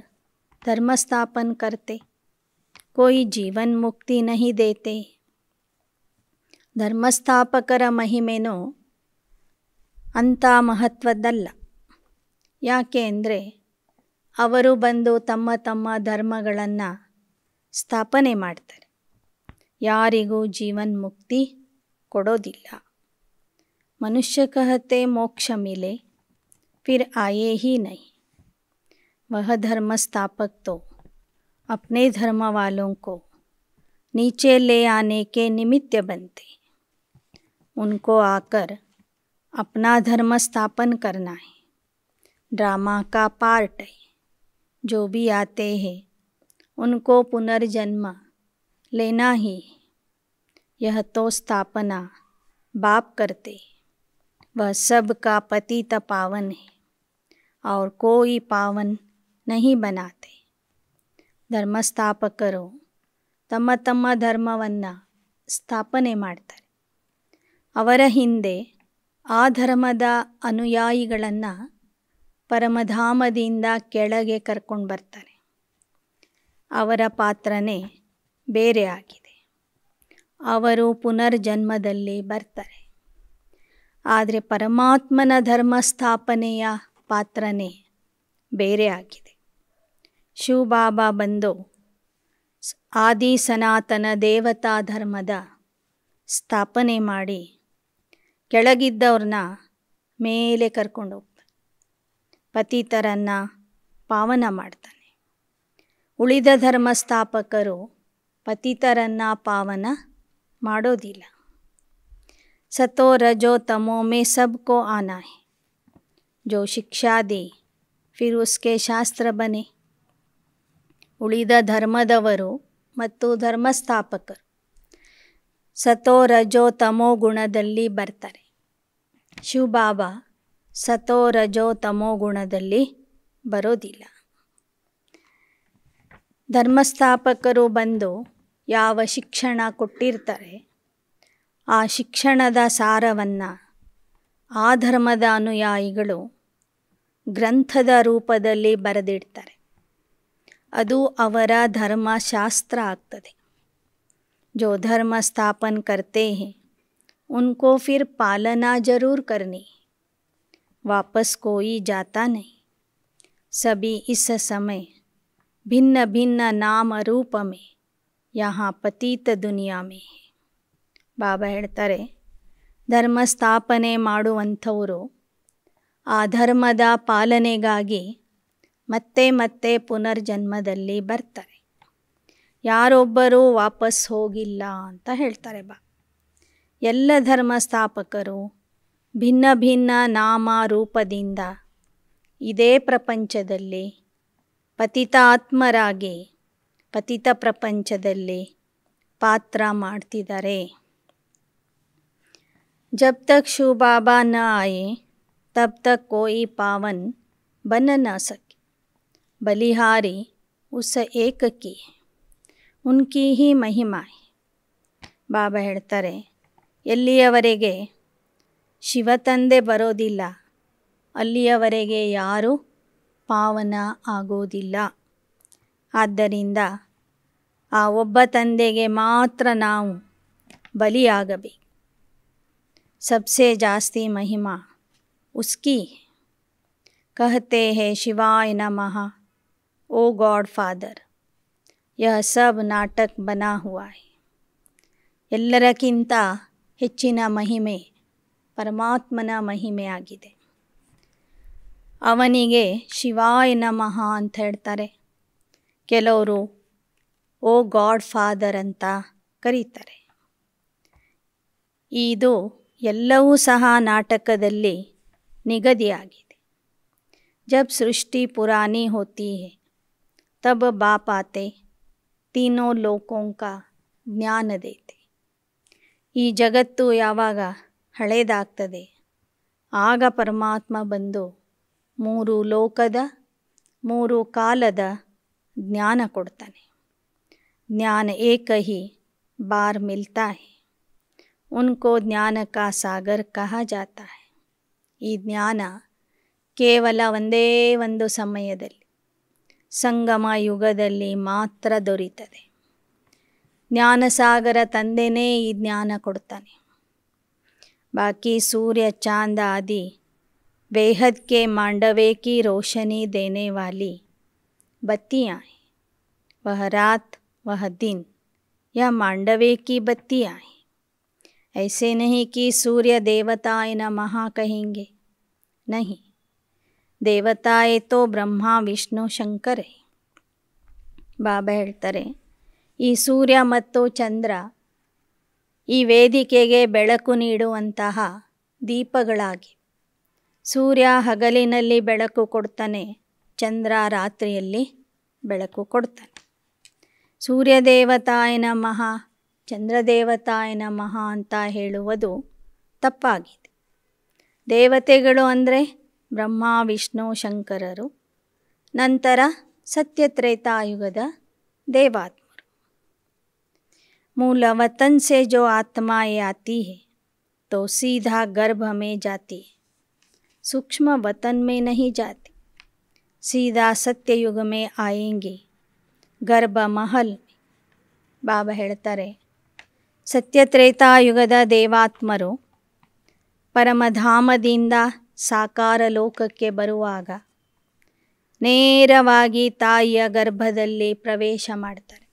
ಧರ್ಮಸ್ಥಾಪನ ಕರ್ತೆ ಕೋಯಿ ಜೀವನ್ ಮುಕ್ತಿ ನಹಿ ದೇತೆ ಧರ್ಮಸ್ಥಾಪಕರ ಮಹಿಮೆನೋ ಅಂಥ ಮಹತ್ವದ್ದಲ್ಲ ಯಾಕೆ ಅಂದರೆ ಅವರು ಬಂದು ತಮ್ಮ ತಮ್ಮ ಧರ್ಮಗಳನ್ನು ಸ್ಥಾಪನೆ ಮಾಡ್ತಾರೆ ಯಾರಿಗೂ ಜೀವನ್ಮುಕ್ತಿ ಕೊಡೋದಿಲ್ಲ मनुष्य कहते मोक्ष मिले फिर आए ही नहीं वह धर्म स्थापक तो अपने धर्म वालों को नीचे ले आने के निमित्त बनते उनको आकर अपना धर्म स्थापन करना है ड्रामा का पार्ट है जो भी आते हैं उनको पुनर्जन्म लेना ही यह तो स्थापना बाप करते वह सब का पति पावन है और कोई पावन नहीं बनाते ಧರ್ಮಸ್ಥಾಪಕರು ತಮ್ಮ ತಮ್ಮ ಧರ್ಮವನ್ನು ಸ್ಥಾಪನೆ ಮಾಡ್ತಾರೆ ಅವರ ಹಿಂದೆ ಆ ಧರ್ಮದ ಅನುಯಾಯಿಗಳನ್ನು ಪರಮಧಾಮದಿಂದ ಕೆಳಗೆ ಕರ್ಕೊಂಡು ಬರ್ತಾರೆ ಅವರ ಪಾತ್ರನೇ ಬೇರೆ ಆಗಿದೆ ಅವರು ಪುನರ್ಜನ್ಮದಲ್ಲಿ ಬರ್ತಾರೆ ಆದರೆ ಪರಮಾತ್ಮನ ಧರ್ಮ ಸ್ಥಾಪನೆಯ ಪಾತ್ರನೇ ಆಗಿದೆ ಶಿವಬಾಬಾ ಬಂದು ಆದಿ ಸನಾತನ ದೇವತಾ ಧರ್ಮದ ಸ್ಥಾಪನೆ ಮಾಡಿ ಕೆಳಗಿದ್ದವ್ರನ್ನ ಮೇಲೆ ಕರ್ಕೊಂಡು ಹೋಗ್ತಾನೆ ಪತಿತರನ್ನು ಪಾವನ ಮಾಡ್ತಾನೆ ಉಳಿದ ಧರ್ಮ ಸ್ಥಾಪಕರು ಪತಿತರನ್ನ ಪಾವನ ಮಾಡೋದಿಲ್ಲ ಸತೋ ರಜೋ ತಮೋ ಮೇ सबको आना है जो ಶಿಕ್ಷಾ ದೇ ಫಿರ್ ಉಸ್ಕೆ ಶಾಸ್ತ್ರ ಬನೆ ಉಳಿದ ಧರ್ಮದವರು ಮತ್ತು ಧರ್ಮಸ್ಥಾಪಕರು ಸತೋ ರಜೋ ತಮೋ ಗುಣದಲ್ಲಿ ಬರ್ತಾರೆ ಶಿವಬಾಬಾ ಸತೋ ರಜೋ ತಮೋ ಗುಣದಲ್ಲಿ ಬರೋದಿಲ್ಲ ಧರ್ಮಸ್ಥಾಪಕರು ಬಂದು ಯಾವ ಶಿಕ್ಷಣ ಕೊಟ್ಟಿರ್ತಾರೆ ಆ ಶಿಕ್ಷಣದ ಸಾರವನ್ನು ಆ ಧರ್ಮದ ಅನುಯಾಯಿಗಳು ಗ್ರಂಥದ ರೂಪದಲ್ಲಿ ಬರೆದಿಡ್ತಾರೆ ಅದು ಅವರ ಧರ್ಮಶಾಸ್ತ್ರ ಆಗ್ತದೆ ಜೋ ಧರ್ಮ ಸ್ಥಾಪನ್ ಕರ್ತೆ ಉನ್ಕೋ ಫಿರ್ ಪಾಲನಾ ಜರೂರ್ जरूर ವಾಪಸ್ वापस कोई जाता नहीं सभी इस समय ಭಿನ್ನ भिन्न नाम ಯಹಾ ಪತೀತ ದುನಿಯಾ ಮೇ ಬಾಬಾ ಹೇಳ್ತಾರೆ ಧರ್ಮ ಸ್ಥಾಪನೆ ಮಾಡುವಂಥವರು ಆ ಧರ್ಮದ ಪಾಲನೆಗಾಗಿ ಮತ್ತೆ ಮತ್ತೆ ಪುನರ್ಜನ್ಮದಲ್ಲಿ ಬರ್ತಾರೆ ಯಾರೊಬ್ಬರೂ ವಾಪಸ್ ಹೋಗಿಲ್ಲ ಅಂತ ಹೇಳ್ತಾರೆ ಬಾ ಎಲ್ಲ ಧರ್ಮ ಸ್ಥಾಪಕರು ಭಿನ್ನ ಭಿನ್ನ ನಾಮ ರೂಪದಿಂದ ಇದೇ ಪ್ರಪಂಚದಲ್ಲಿ ಪತಿತಾತ್ಮರಾಗಿ ಪತಿತ ಪ್ರಪಂಚದಲ್ಲಿ ಪಾತ್ರ ಮಾಡ್ತಿದ್ದಾರೆ ಜಬ್ ತಕ್ ಶೂ ಬಾಬಾ ನ ಆಯೆ ತಬ್ ತಕ್ ಕೋಯಿ ಪಾವನ್ ಬನ ನ ಸಕೆ ಬಲಿಹಾರಿ ಉಸ ಏಕಕಿ ಉನ್ಕಿ ಹಿ ಮಹಿಮಾಯ್ ಬಾಬಾ ಹೇಳ್ತಾರೆ ಎಲ್ಲಿಯವರೆಗೆ ಶಿವತಂದೆ ಬರೋದಿಲ್ಲ ಅಲ್ಲಿಯವರೆಗೆ ಯಾರೂ ಪಾವನ ಆಗೋದಿಲ್ಲ ಆದ್ದರಿಂದ ಆ ಒಬ್ಬ ತಂದೆಗೆ ಮಾತ್ರ ನಾವು ಬಲಿಯಾಗಬೇಕು ಸಬ್ಸೆ ಜಾಸ್ತಿ ಮಹಿಮಾ ಉಸ್ಕಿ ಕಹತೆ ಹೇ ಶಿವಾಯ ನಮಃ ಓ ಗಾಡ್ ಫಾದರ್ ಯ ಸಬ್ ನಾಟಕ್ ಬನಾ ಹುವಾಯ್ ಎಲ್ಲರಕ್ಕಿಂತ ಹೆಚ್ಚಿನ ಮಹಿಮೆ ಪರಮಾತ್ಮನ ಮಹಿಮೆಯಾಗಿದೆ ಅವನಿಗೆ ಶಿವಾಯ ನಮಃ ಅಂತ ಹೇಳ್ತಾರೆ ಕೆಲವರು ಓ ಗಾಡ್ ಫಾದರ್ ಅಂತ ಕರೀತಾರೆ ಇದು ಎಲ್ಲವೂ ಸಹ ನಾಟಕದಲ್ಲಿ ನಿಗದಿಯಾಗಿದೆ ಜಬ್ ಸೃಷ್ಟಿ ಪುರಾಣಿ ಹೋತಿ ಹೇ ತಬ್ ಬಾಪಾತೆ ತೀನೋ ಲೋಕೋಂಕ ಜ್ಞಾನದೈತೆ ಈ ಜಗತ್ತು ಯಾವಾಗ ಹಳೇದಾಗ್ತದೆ ಆಗ ಪರಮಾತ್ಮ ಬಂದು ಮೂರು ಲೋಕದ ಮೂರು ಕಾಲದ ಜ್ಞಾನ ಕೊಡ್ತಾನೆ ಜ್ಞಾನ ಏಕಹಿ ಬಾರ್ ಮಿಲ್ತಾ मिलता है उनको ज्ञान ಸಾಗರ್ ಕಹ ಈ ಜ್ಞಾನ ಕೇವಲ ಒಂದೇ ಒಂದು ಸಮಯದಲ್ಲಿ ಸಂಗಮ ಯುಗದಲ್ಲಿ ಮಾತ್ರ ದೊರೀತದೆ ಜ್ಞಾನಸಾಗರ ತಂದೆನೇ ಈ ಜ್ಞಾನ ಕೊಡ್ತಾನೆ ಬಾಕಿ ಸೂರ್ಯ ಚಾಂದ ಆದಿ ಬೇಹದ್ಕೆ ಮಾಂಡವೇಕಿ ರೋಷನಿ ದೇನೆ ವಾಲಿ बत्तियाँ हैं वह रात वह दिन यह मांडवे की बत्तियाँ हैं ऐसे नहीं कि सूर्य देवताए ತೋ ಬ್ರಹ್ಮ ವಿಷ್ಣು ಶಂಕರೇ ಬಾಬಾ ಹೇಳ್ತಾರೆ ಈ ಸೂರ್ಯ ಮತ್ತು ಚಂದ್ರ ಈ ವೇದಿಕೆಗೆ ಬೆಳಕು ನೀಡುವಂತಹ ದೀಪಗಳಾಗಿ ಸೂರ್ಯ ಹಗಲಿನಲ್ಲಿ ಬೆಳಕು ಕೊಡ್ತಾನೆ ಚಂದ್ರ ರಾತ್ರಿಯಲ್ಲಿ ಬೆಳಕು ಕೊಡ್ತಾನೆ ಸೂರ್ಯದೇವತಾಯ ನಮಃ ಚಂದ್ರದೇವತಾಯ ನಮಃ ಅಂತ ಹೇಳುವುದು ತಪ್ಪಾಗಿದೆ ದೇವತೆಗಳು ಅಂದರೆ ಬ್ರಹ್ಮ ವಿಷ್ಣು ಶಂಕರರು ನಂತರ ಸತ್ಯತ್ರೇತಾಯುಗದ ದೇವಾತ್ಮರು ಮೂಲ ವತನ್ ಜೋ ಆತ್ಮ ಆತಿ ತೋ ಸೀಧಾ ಗರ್ಭಮೇ ಜಾತಿ ಸೂಕ್ಷ್ಮ ವತನ್ है सूक्ष्म ಸೀದಾ ಸತ್ಯಯುಗಮೇ ಮೇ ಗರ್ಭ ಮಹಲ್ ಬಾಬಾ ಹೇಳ್ತಾರೆ ಸತ್ಯತ್ರೇತಾಯುಗದ ದೇವಾತ್ಮರು ಪರಮಧಾಮದಿಂದ ಸಾಕಾರ ಲೋಕಕ್ಕೆ ಬರುವಾಗ ನೇರವಾಗಿ ತಾಯಿಯ ಗರ್ಭದಲ್ಲಿ ಪ್ರವೇಶ ಮಾಡ್ತಾರೆ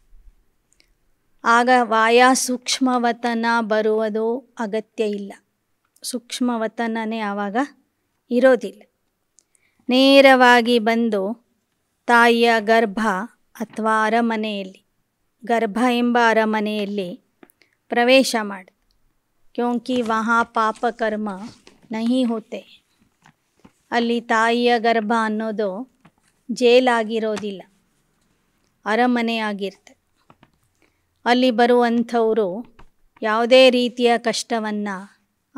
ಆಗ ವಾಯ ಸೂಕ್ಷ್ಮವತನ ಬರುವುದು ಅಗತ್ಯ ಇಲ್ಲ ಸೂಕ್ಷ್ಮವತನೇ ಆವಾಗ ಇರೋದಿಲ್ಲ ನೇರವಾಗಿ ಬಂದು ತಾಯಿಯ ಗರ್ಭ ಅಥವಾ ಅರಮನೆಯಲ್ಲಿ ಗರ್ಭ ಎಂಬ ಅರಮನೆಯಲ್ಲಿ ಪ್ರವೇಶ ಮಾಡಿ ಕ್ಯೋಂಕಿ ವಹಾ ಕರ್ಮ ನಹಿ ಹೋತೆ ಅಲ್ಲಿ ತಾಯಿಯ ಗರ್ಭ ಅನ್ನೋದು ಜೇಲಾಗಿರೋದಿಲ್ಲ ಅರಮನೆಯಾಗಿರ್ತೆ ಅಲ್ಲಿ ಬರುವಂಥವರು ಯಾವುದೇ ರೀತಿಯ ಕಷ್ಟವನ್ನು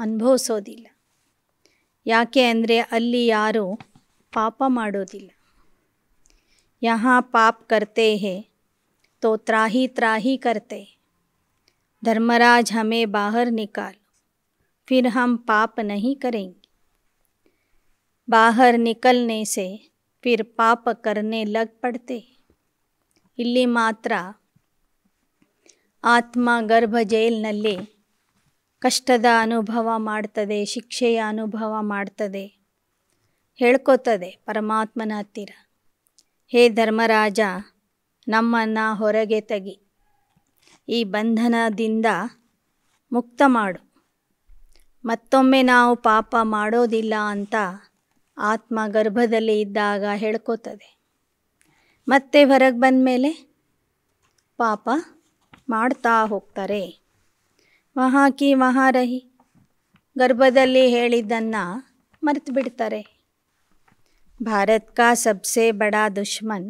ಅನುಭವಿಸೋದಿಲ್ಲ ಯಾಕೆ ಅಂದರೆ ಅಲ್ಲಿ ಯಾರು ಪಾಪ ಮಾಡೋದಿಲ್ಲ ಯಹಾ ಪಾಪ್ ಕರ್ತೆ ಹೇ ತೋ ತ್ರಾಹಿ ತ್ರಾಹಿ ಕರ್ತೆ धर्मराज हमें बाहर निकाल फिर हम पाप नहीं करेंगे बाहर निकलने से फिर पाप करने लग पड़ते ಇಲ್ಲಿ ಮಾತ್ರ ಆತ್ಮ ಗರ್ಭ ಜೈಲಿನಲ್ಲಿ ಕಷ್ಟದ ಅನುಭವ ಮಾಡ್ತದೆ ಶಿಕ್ಷೆಯ ಅನುಭವ ಮಾಡ್ತದೆ ಹೇಳ್ಕೋತದೆ ಪರಮಾತ್ಮನ ಹತ್ತಿರ ಹೇ ಧರ್ಮರಾಜ ನಮ್ಮನ್ನು ಹೊರಗೆ ತೆಗಿ ಈ ಬಂಧನದಿಂದ ಮುಕ್ತ ಮಾಡು ಮತ್ತೊಮ್ಮೆ ನಾವು ಪಾಪ ಮಾಡೋದಿಲ್ಲ ಅಂತ ಆತ್ಮ ಗರ್ಭದಲ್ಲಿ ಇದ್ದಾಗ ಹೇಳ್ಕೋತದೆ ಮತ್ತೆ ಹೊರಗೆ ಬಂದ ಮೇಲೆ ಪಾಪ ಮಾಡ್ತಾ ಹೋಗ್ತಾರೆ ಮಹಾಕಿ ಮಹಾರಹಿ ಗರ್ಭದಲ್ಲಿ ಹೇಳಿದ್ದನ್ನು ಮರೆತು ಬಿಡ್ತಾರೆ भारत का सबसे बड़ा दुश्मन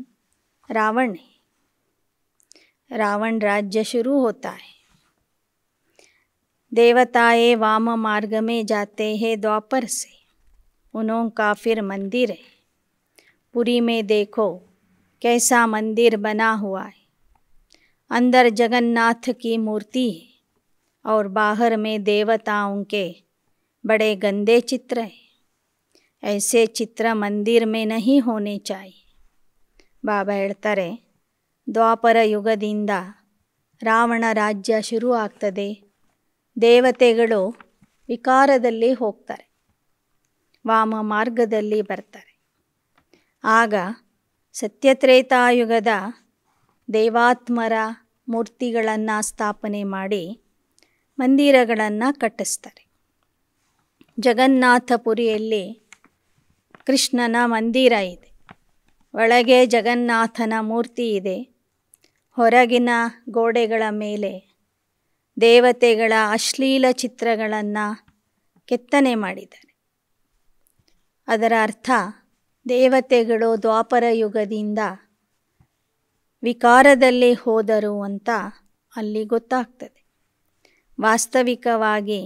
रावण है रावण राज्य शुरू होता है देवताए वाम मार्ग में जाते हैं द्वापर से उन्हों का फिर मंदिर है पुरी में देखो कैसा मंदिर बना हुआ है अंदर जगन्नाथ की मूर्ति है और बाहर में देवताओं के बड़े गंदे चित्र हैं ಐಸೆ ಚಿತ್ರ ಮಂದಿರ ಮೇ ನಹಿ ಹೋನೆ ಚಾಯಿ ಬಾಬಾ ಹೇಳ್ತಾರೆ ದ್ವಾಪರ ಯುಗದಿಂದ ರಾವಣ ರಾಜ್ಯ ಶುರು ಆಗ್ತದೆ ದೇವತೆಗಳು ವಿಕಾರದಲ್ಲಿ ಹೋಗ್ತಾರೆ ವಾಮ ಮಾರ್ಗದಲ್ಲಿ ಬರ್ತಾರೆ ಆಗ ಸತ್ಯತ್ರೇತಾಯುಗದ ದೇವಾತ್ಮರ ಮೂರ್ತಿಗಳನ್ನು ಸ್ಥಾಪನೆ ಮಾಡಿ ಮಂದಿರಗಳನ್ನು ಕಟ್ಟಿಸ್ತಾರೆ ಜಗನ್ನಾಥಪುರಿಯಲ್ಲಿ ಕೃಷ್ಣನ ಮಂದಿರ ಇದೆ ಒಳಗೆ ಜಗನ್ನಾಥನ ಮೂರ್ತಿ ಇದೆ ಹೊರಗಿನ ಗೋಡೆಗಳ ಮೇಲೆ ದೇವತೆಗಳ ಅಶ್ಲೀಲ ಚಿತ್ರಗಳನ್ನು ಕೆತ್ತನೆ ಮಾಡಿದ್ದಾರೆ ಅದರ ಅರ್ಥ ದೇವತೆಗಳು ದ್ವಾಪರ ಯುಗದಿಂದ ವಿಕಾರದಲ್ಲಿ ಹೋದರು ಅಂತ ಅಲ್ಲಿ ಗೊತ್ತಾಗ್ತದೆ ವಾಸ್ತವಿಕವಾಗಿ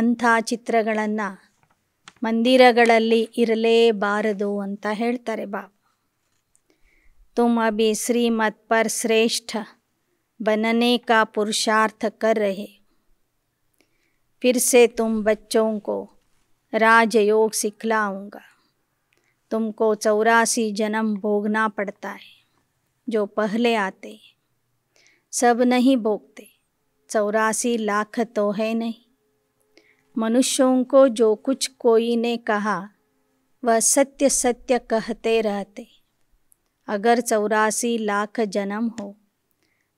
ಅಂಥ ಚಿತ್ರಗಳನ್ನು मंदिर ಇರಲೇಬಾರದು ಅಂತ ಹೇಳ್ತಾರೆ ಬಾಬಾ ತುಮ ಬಿ ಶ್ರೀಮತ್ ಪರ್ बनने का पुरुषार्थ कर रहे फिर से तुम बच्चों को राजयोग सिखलाऊंगा तुमको चौरासी जन्म भोगना पड़ता है जो पहले आते सब नहीं भोगते चौरासी लाख तो है नहीं मनुष्यों को जो कुछ कोई ने कहा वह सत्य सत्य कहते रहते अगर चौरासी लाख जन्म हो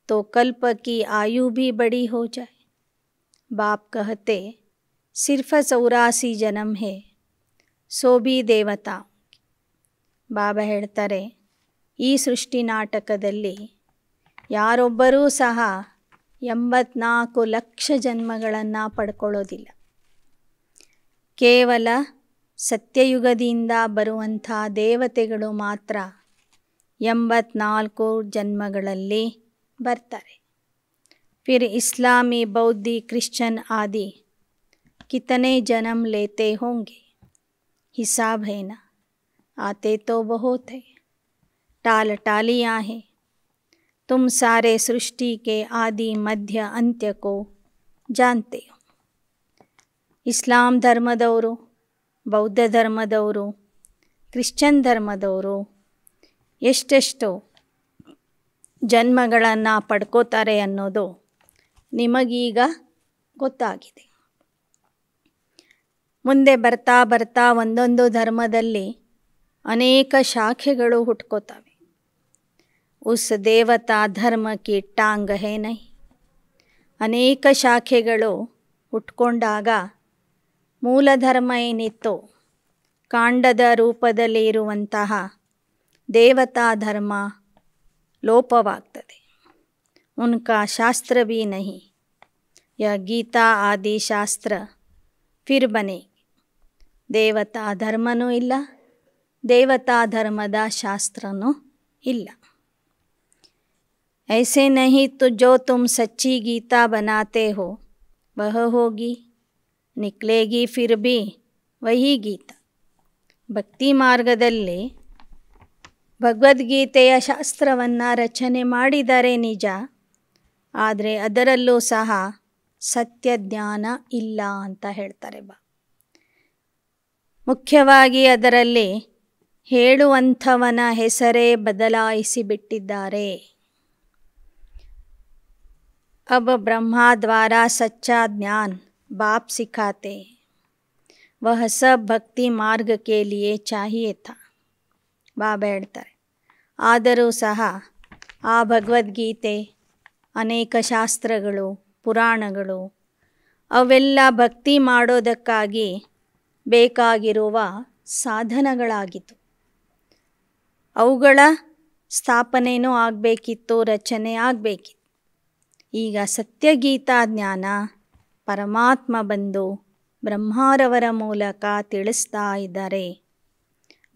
तो कल्प की आयु भी बड़ी हो जाए बाप कहते सिर्फ चौरासी जन्म है सो भी देवता ಬಾಬಾ ಹೇಳ್ತಾರೆ ಈ ಸೃಷ್ಟಿ ನಾಟಕದಲ್ಲಿ ಯಾರೊಬ್ಬರೂ ಸಹ ಎಂಬತ್ನಾಲ್ಕು ಲಕ್ಷ ಜನ್ಮಗಳನ್ನು केवल सत्ययुगद देवते ದೇವತೆಗಳು जन्म बरतर फिर इस्लामी बौद्धि क्रिश्चन आदि कितने जन्म लेते होंगे हिसाब है ना आते तो बहुत है टाल टालियाँ हैं तुम सारे सृष्टि के आदि मध्य अंत्य को जानते हो ಇಸ್ಲಾಂ ಧರ್ಮದವರು ಬೌದ್ಧ ಧರ್ಮದವರು ಕ್ರಿಶ್ಚನ್ ಧರ್ಮದವರು ಎಷ್ಟೆಷ್ಟು ಜನ್ಮಗಳನ್ನು ಪಡ್ಕೋತಾರೆ ಅನ್ನೋದು ನಿಮಗೀಗ ಗೊತ್ತಾಗಿದೆ ಮುಂದೆ ಬರ್ತಾ ಬರ್ತಾ ಒಂದೊಂದು ಧರ್ಮದಲ್ಲಿ ಅನೇಕ ಶಾಖೆಗಳು ಹುಟ್ಕೋತವೆ ಉಸ್ ದೇವತಾ ಧರ್ಮ ಕಿಟ್ಟಾಂಗ ಹೇನೈ ಅನೇಕ ಶಾಖೆಗಳು ಹುಟ್ಕೊಂಡಾಗ ಮೂಲಧರ್ಮ ಏನಿತ್ತು ಕಾಂಡದ ರೂಪದಲ್ಲಿ ಇರುವಂತಹ ದೇವತಾ ಧರ್ಮ ಲೋಪವಾಗ್ತದೆ ಉನ್ಕ ಶಾಸ್ತ್ರ ಭೀ ನಹಿ ಯ ಗೀತಾ ಆದಿ ಶಾಸ್ತ್ರ ಫಿರ್ ಬನೆ ದೇವತಾ ಧರ್ಮನೂ ಇಲ್ಲ ದೇವತಾ ಧರ್ಮದ ಶಾಸ್ತ್ರನೂ ಇಲ್ಲ ಐಸೆ ನಹಿ तो जो ಸಚ್ಚಿ ಗೀತಾ ಬನಾತೆ बनाते हो ನಿಕ್ಲೇಗಿ ಫಿರ್ ಬಿ ವಹಿ ಗೀತ ಭಕ್ತಿ ಮಾರ್ಗದಲ್ಲಿ ಭಗವದ್ಗೀತೆಯ ಶಾಸ್ತ್ರವನ್ನು ರಚನೆ ಮಾಡಿದರೆ ನಿಜ ಆದರೆ ಅದರಲ್ಲೂ ಸಹ ಸತ್ಯ ಜ್ಞಾನ ಇಲ್ಲ ಅಂತ ಹೇಳ್ತಾರೆ ಬಾ ಮುಖ್ಯವಾಗಿ ಅದರಲ್ಲಿ ಹೇಳುವಂಥವನ ಹೆಸರೇ ಬದಲಾಯಿಸಿ ಬಿಟ್ಟಿದ್ದಾರೆ ಅಬ ಬ್ರಹ್ಮ ದ್ವಾರ ಸಚ್ಚ ಜ್ಞಾನ್ बाप सिखाते वह सब भक्ति मार्ग के लिए चाहिए था ಬಾಬಾ ಹೇಳ್ತಾರೆ ಆದರೂ ಸಹ ಆ ಭಗವದ್ಗೀತೆ ಅನೇಕ ಶಾಸ್ತ್ರಗಳು ಪುರಾಣಗಳು ಅವೆಲ್ಲ ಭಕ್ತಿ ಮಾಡೋದಕ್ಕಾಗಿ ಬೇಕಾಗಿರುವ ಸಾಧನಗಳಾಗಿತ್ತು ಅವುಗಳ ಸ್ಥಾಪನೆಯೂ ಆಗಬೇಕಿತ್ತು ರಚನೆ ಆಗಬೇಕಿತ್ತು ಈಗ ಸತ್ಯಗೀತಾ ಜ್ಞಾನ ಪರಮಾತ್ಮ ಬಂದು ಬ್ರಹ್ಮರವರ ಮೂಲಕ ತಿಳಿಸ್ತಾ ಇದ್ದಾರೆ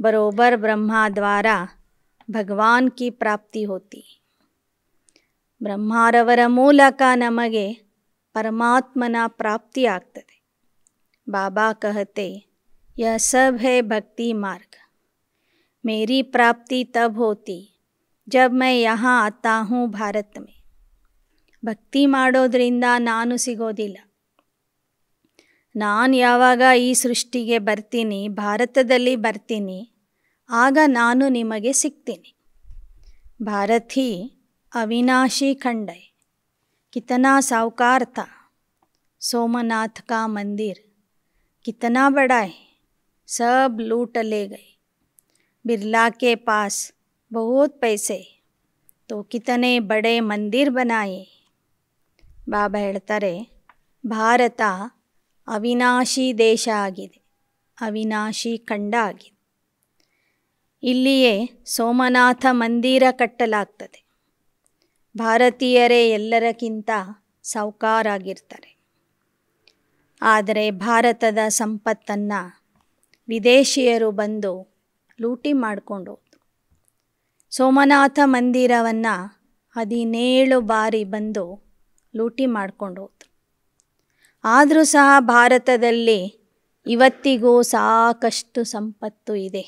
बरोबर ब्रह्मा द्वारा भगवान की प्राप्ति होती ಬ್ರಹ್ಮಾರವರ ಮೂಲಕ ನಮಗೆ ಪರಮಾತ್ಮನ ಪ್ರಾಪ್ತಿಯಾಗ್ತದೆ ಬಾಬಾ ಕಹತೆ यह सब है भक्ति मार्ग मेरी प्राप्ति तब होती जब मैं यहाँ आता हूँ भारत में ಭಕ್ತಿ ಮಾಡೋದ್ರಿಂದ ನಾನು ಸಿಗೋದಿಲ್ಲ ನಾನು ಯಾವಾಗ ಈ ಸೃಷ್ಟಿಗೆ ಬರ್ತೀನಿ ಭಾರತದಲ್ಲಿ ಬರ್ತೀನಿ ಆಗ ನಾನು ನಿಮಗೆ ಸಿಗ್ತೀನಿ ಭಾರತೀ ಅವಿನಾಶಿ ಖಂಡೈ ಕಿತನಾ ಸಾವುಕಾರ್ಥ सोमनाथ ಕಾ ಮಂದಿರ್ कितना ಬಡಾಯ್ ಸಬ್ सब लूट ले गए ಕೆ ಪಾಸ್ ಬಹುತ್ ಪೈಸೆ ತೋ ಕಿತನೆ कितने बड़े मंदिर ಬಾಬಾ ಹೇಳ್ತಾರೆ ಭಾರತ ಅವಿನಾಶಿ ದೇಶ ಆಗಿದೆ ಅವಿನಾಶಿ ಖಂಡ ಆಗಿದೆ ಇಲ್ಲಿಯೇ ಸೋಮನಾಥ ಮಂದಿರ ಕಟ್ಟಲಾಗ್ತದೆ ಭಾರತೀಯರೇ ಎಲ್ಲರಕ್ಕಿಂತ ಸಾವುಕಾರಾಗಿರ್ತಾರೆ ಆದರೆ ಭಾರತದ ಸಂಪತ್ತನ್ನು ವಿದೇಶಿಯರು ಬಂದು ಲೂಟಿ ಮಾಡಿಕೊಂಡು ಹೋದರು ಸೋಮನಾಥ ಮಂದಿರವನ್ನು ಹದಿನೇಳು ಬಾರಿ ಬಂದು ಲೂಟಿ ಮಾಡಿಕೊಂಡು ಹೋದರು ಆದರೂ ಸಹ ಭಾರತದಲ್ಲಿ ಇವತ್ತಿಗೂ ಸಾಕಷ್ಟು ಸಂಪತ್ತು ಇದೆ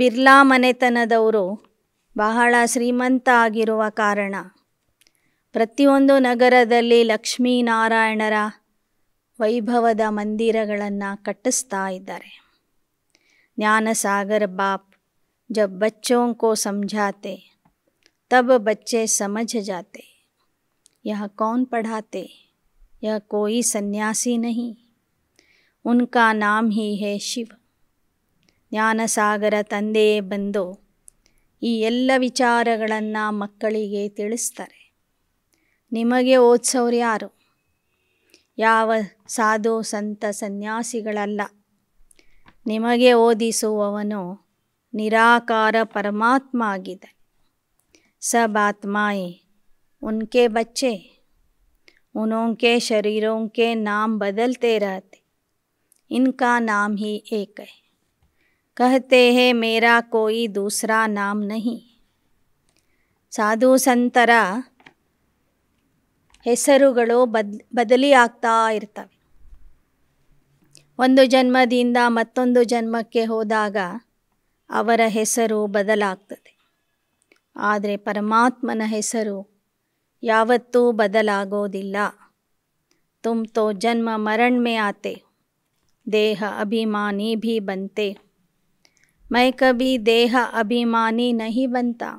ಬಿರ್ಲಾ ಮನೆತನದವರು ಬಹಳ ಶ್ರೀಮಂತ ಆಗಿರುವ ಕಾರಣ ಪ್ರತಿಯೊಂದು ನಗರದಲ್ಲಿ ಲಕ್ಷ್ಮೀನಾರಾಯಣರ ವೈಭವದ ಮಂದಿರಗಳನ್ನು ಕಟ್ಟಿಸ್ತಾ ಇದ್ದಾರೆ ಜ್ಞಾನಸಾಗರ ಬಾಪ್ ಜಬ್ ಬಚ್ಚೋಂ ಕೋ ಸಮಜಾತೆ ತಬ್ ಬಚ್ಚೆ ಸಮಜ ಜಾತೆ ಯಹ ಕೌನ್ ಪಡಾತೆ यह कोई सन्यासी नहीं उनका नाम ही है ಶಿವ ಜ್ಞಾನಸಾಗರ ತಂದೆ ಬಂದು ಈ ಎಲ್ಲ ವಿಚಾರಗಳನ್ನು ಮಕ್ಕಳಿಗೆ ತಿಳಿಸ್ತಾರೆ ನಿಮಗೆ ಓದಿಸೋರು ಯಾರು ಯಾವ ಸಾಧು ಸಂತ ಸನ್ಯಾಸಿಗಳಲ್ಲ ನಿಮಗೆ ಓದಿಸುವವನು ನಿರಾಕಾರ ಪರಮಾತ್ಮ ಆಗಿದೆ ಸಬ್ ಆತ್ಮಾಯಿ ಉನ್ಕೆ ಬಚ್ಚೆ उन्हों के शरीरों के नाम बदलते रहते इनका नाम ही एक है कहते हैं मेरा कोई दूसरा नाम नहीं ಸಾಧು ಸಂತರ ಹೆಸರುಗಳು ಬದ್ ಬದಲಿ ಆಗ್ತಾ ಇರ್ತವೆ ಒಂದು ಜನ್ಮದಿಂದ ಮತ್ತೊಂದು ಜನ್ಮಕ್ಕೆ ಹೋದಾಗ ಅವರ ಹೆಸರು ಬದಲಾಗ್ತದೆ ಆದರೆ ಪರಮಾತ್ಮನ ಹೆಸರು ಯಾವತ್ತು ಬದಲಾಗೋದಿಲ್ಲ ತುಮ್ ತೋ ಜನ್ಮ ಮರಣ ಮೇ ಆತೆ ದೇಹ ಅಭಿಮಾನಿ ಭಿ ಬಂತೆ ಮೈ ಕಬಿ ದೇಹ ಅಭಿಮಾನಿ ನಹಿ ಬಂತಾ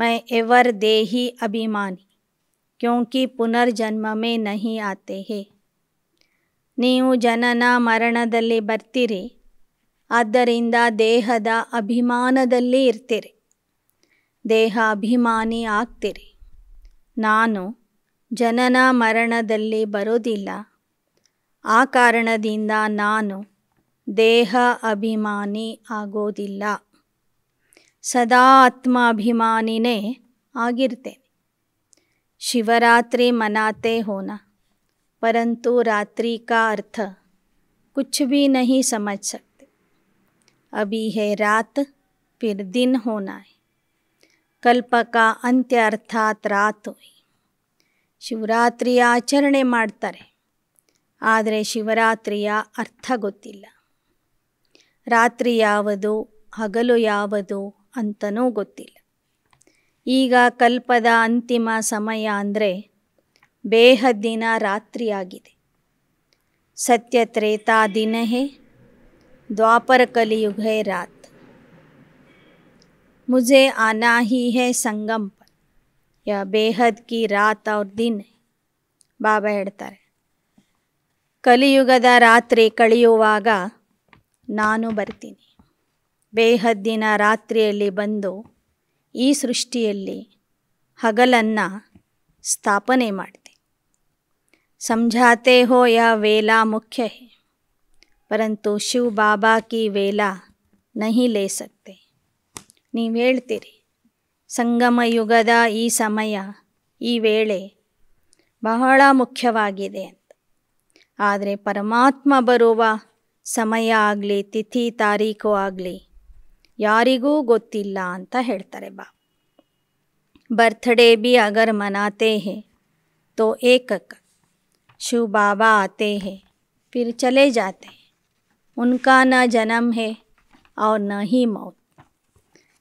ಮೈ ಎವರ್ ದೇಹಿ ಅಭಿಮಾನಿ ಕ್ಯೋಂಕಿ ಪುನರ್ಜನ್ಮ ಮೇ ನಹಿ ಆತೆ ಹೇ ನಿಯು ಜನನ ಮರಣದಲಿ ಬರ್ತಿರೆ ಅದರಿಂದ ದೇಹದ ಅಭಿಮಾನದಲಿ ಇರ್ತಿರೆ ದೇಹ ಅಭಿಮಾನಿ ಆಗ್ತಿರೆ ನಾನು ಜನನ ಮರಣದಲ್ಲಿ ಬರೋದಿಲ್ಲ ಆ ಕಾರಣದಿಂದ ನಾನು ದೇಹ ಅಭಿಮಾನಿ ಆಗೋದಿಲ್ಲ ಸದಾ ಆತ್ಮ ಅಭಿಮಾನಿನೇ ಆಗಿರ್ತೇನೆ ಶಿವರಾತ್ರಿ ಮನಾತೆ ಹೋನ ಪರಂತು ರಾತ್ರಿ ಕಾ ಅರ್ಥ कुछ भी नहीं समझ सकते अभी है ಕಲ್ಪಕ ಅಂತ್ಯ ಅರ್ಥಾತ್ ರಾತು ಶಿವರಾತ್ರಿಯ ಆಚರಣೆ ಮಾಡ್ತಾರೆ ಆದರೆ ಶಿವರಾತ್ರಿಯ ಅರ್ಥ ಗೊತ್ತಿಲ್ಲ ರಾತ್ರಿ ಯಾವುದು ಹಗಲು ಯಾವುದು ಅಂತನೂ ಗೊತ್ತಿಲ್ಲ ಈಗ ಕಲ್ಪದ ಅಂತಿಮ ಸಮಯ ಅಂದರೆ ಬೇಹದ್ದಿನ ರಾತ್ರಿಯಾಗಿದೆ ಸತ್ಯ ತ್ರೇತಾ ದಿನಹೇ ದ್ವಾಪರ ಕಲಿಯುಗೇ ರಾತ್ರಿ मुझे आना ही है संगम पर यह बेहद की रात और दिन है बाबा हेड़ता है कलियुगद रात्रि कलियोगा नानू बर्ती बेहद दिन रात्री बंद सृष्टियली हगल स्थापने समझाते हो यह वेला मुख्य है परंतु शिव बाबा की वेला नहीं ले सकते ನೀ ಹೇಳುತ್ತೀರಿ ಸಂಗಮ ಯುಗದ ಈ ಸಮಯ ಈ ವೇಳೆ ಬಹಳ ಮುಖ್ಯವಾಗಿದೆ ಅಂತ ಆದರೆ ಪರಮಾತ್ಮ ಬರುವ ಸಮಯ ಆಗಲಿ ತithi tarikh ಆಗಲಿ ಯಾರಿಗೂ ಗೊತ್ತಿಲ್ಲ ಅಂತ ಹೇಳ್ತಾರೆ ಬಾ बर्थडे ಬಿ ಆಗರ मनाते हैं तो एकक शिव बाबा आते हैं फिर चले जाते हैं उनका ना जन्म है और ना ही मौत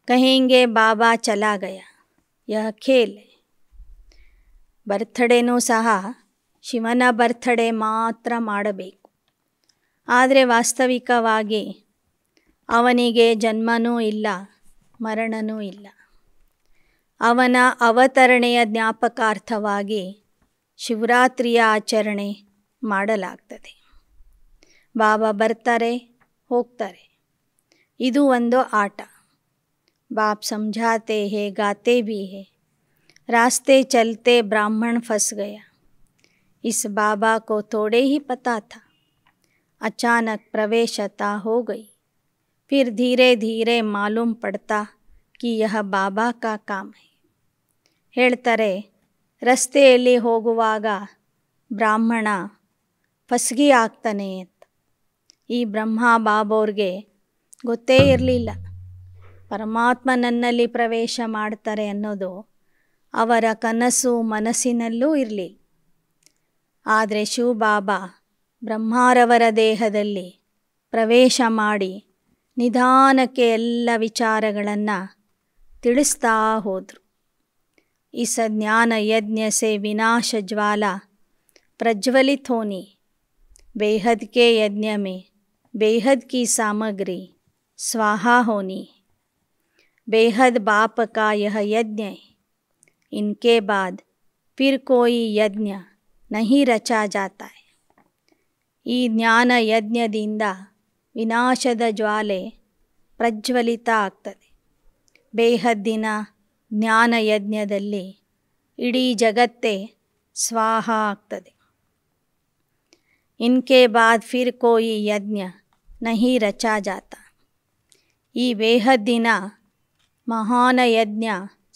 कहेंगे बाबा चला गया यह खेल है ಸಹ ಶಿವನ ಬರ್ಥಡೆ ಮಾತ್ರ ಮಾಡಬೇಕು ಆದರೆ ವಾಸ್ತವಿಕವಾಗಿ ಅವನಿಗೆ ಜನ್ಮನೂ ಇಲ್ಲ ಮರಣನೂ ಇಲ್ಲ ಅವನ ಅವತರಣೆಯ ಜ್ಞಾಪಕಾರ್ಥವಾಗಿ ಶಿವರಾತ್ರಿಯ ಆಚರಣೆ ಮಾಡಲಾಗ್ತದೆ ಬಾಬಾ ಬರ್ತಾರೆ ಹೋಗ್ತಾರೆ ಇದು ಒಂದು ಆಟ बाप समझाते हैं गाते भी है रास्ते चलते ब्राह्मण फंस गया इस बाबा को थोड़े ही पता था अचानक प्रवेशता हो गई फिर धीरे धीरे मालूम पड़ता कि यह बाबा का काम है ಹೇಳ್ತಾರೆ रस्ते होगुवागा ब्राह्मण फसगी आगतने ಅಂತ बाबोर्गे ಬ್ರಹ್ಮ ಬಾಬೋರ್ಗೆ ಪರಮಾತ್ಮ ನನ್ನಲ್ಲಿ ಪ್ರವೇಶ ಮಾಡ್ತಾರೆ ಅನ್ನೋದು ಅವರ ಕನಸು ಮನಸ್ಸಿನಲ್ಲೂ ಇರಲಿ ಆದರೆ ಶಿವಬಾಬಾ ಬ್ರಹ್ಮಾರವರ ದೇಹದಲ್ಲಿ ಪ್ರವೇಶ ಮಾಡಿ ನಿಧಾನಕ್ಕೆ ಎಲ್ಲ ವಿಚಾರಗಳನ್ನು ತಿಳಿಸ್ತಾ ಹೋದರು ಈ ಸಜ್ಞಾನ ಯಜ್ಞ ಸೆ ವಿನಾಶ ಜ್ವಾಲ ಪ್ರಜ್ವಲಿತೋನಿ ಹೋನಿ ಯಜ್ಞಮೆ ಯಜ್ಞ ಮೇ ಬೇಹದ್ ಸಾಮಗ್ರಿ ಸ್ವಾಹ ಹೋನಿ बेहद बाप का यह यज्ञ इनके बाद फिर कोई ಯಜ್ಞ नहीं रचा जाता है ಈ ಜ್ಞಾನ ಯಜ್ಞದಿಂದ ವಿನಾಶದ ಜ್ವಾಲೆ ಪ್ರಜ್ವಲಿತ ಆಗ್ತದೆ ಬೇಹದ್ದಿನ ಜ್ಞಾನ ಯಜ್ಞದಲ್ಲಿ ಇಡೀ ಜಗತ್ತೇ ಸ್ವಾಹ ಆಗ್ತದೆ ಇನ್ಕೆ ಬಾದ್ ಫಿರ್ ಕೋಯಿ ಯಜ್ಞ ನಹಿ ರಚಾ ಜಾತ ಈ ಬೇಹದ್ದಿನ ಯಜ್ಞ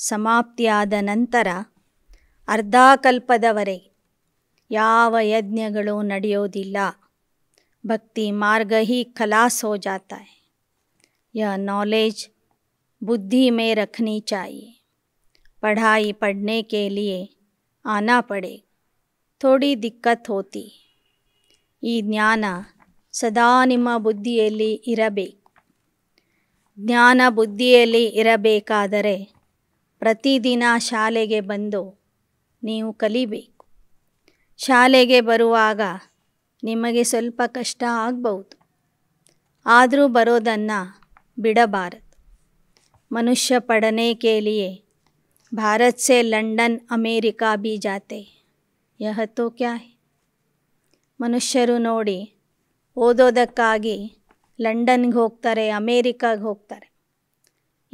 ಸಮಾಪ್ತಿಯಾದ ನಂತರ ಅರ್ಧಾಕಲ್ಪದವರೆ ಯಾವ ಯಜ್ಞಗಳು ನಡೆಯೋದಿಲ್ಲ ಭಕ್ತಿ ಮಾರ್ಗ ಹಿ ಖಲಾಸ್ ಹೋ ಜಾತಾಯ್ ಯ यह ಬುದ್ಧಿ ಮೇ ರಖನಿ ಚಾಯಿ ಪಢಾಯಿ ಪಡ್ನೆ पढ़ने ಆನಾ ಪಡೆ ಥೋಡಿ ದಿಕ್ಕತ್ ಹೋತಿ ಈ ಜ್ಞಾನ ಸದಾ ನಿಮ್ಮ ಬುದ್ಧಿಯಲ್ಲಿ ಇರಬೇಕು ಜ್ಞಾನ ಬುದ್ಧಿಯಲ್ಲಿ ಇರಬೇಕಾದರೆ ಪ್ರತಿದಿನ ಶಾಲೆಗೆ ಬಂದು ನೀವು ಕಲಿಬೇಕು ಶಾಲೆಗೆ ಬರುವಾಗ ನಿಮಗೆ ಸ್ವಲ್ಪ ಕಷ್ಟ ಆಗ್ಬೌದು ಆದರೂ ಬರೋದನ್ನು ಬಿಡಬಾರದು ಮನುಷ್ಯ ಪಡನೆ ಕೇಳಿಯೇ ಭಾರತ್ ಸೆ ಲಂಡನ್ ಅಮೇರಿಕಾ ಬಿ ಜಾತೆ ಯಹತೋ ಕ್ಯಾ ಮನುಷ್ಯರು ನೋಡಿ ಓದೋದಕ್ಕಾಗಿ ಲಂಡನ್ಗೆ ಹೋಗ್ತಾರೆ ಅಮೇರಿಕಾಗೆ ಹೋಗ್ತಾರೆ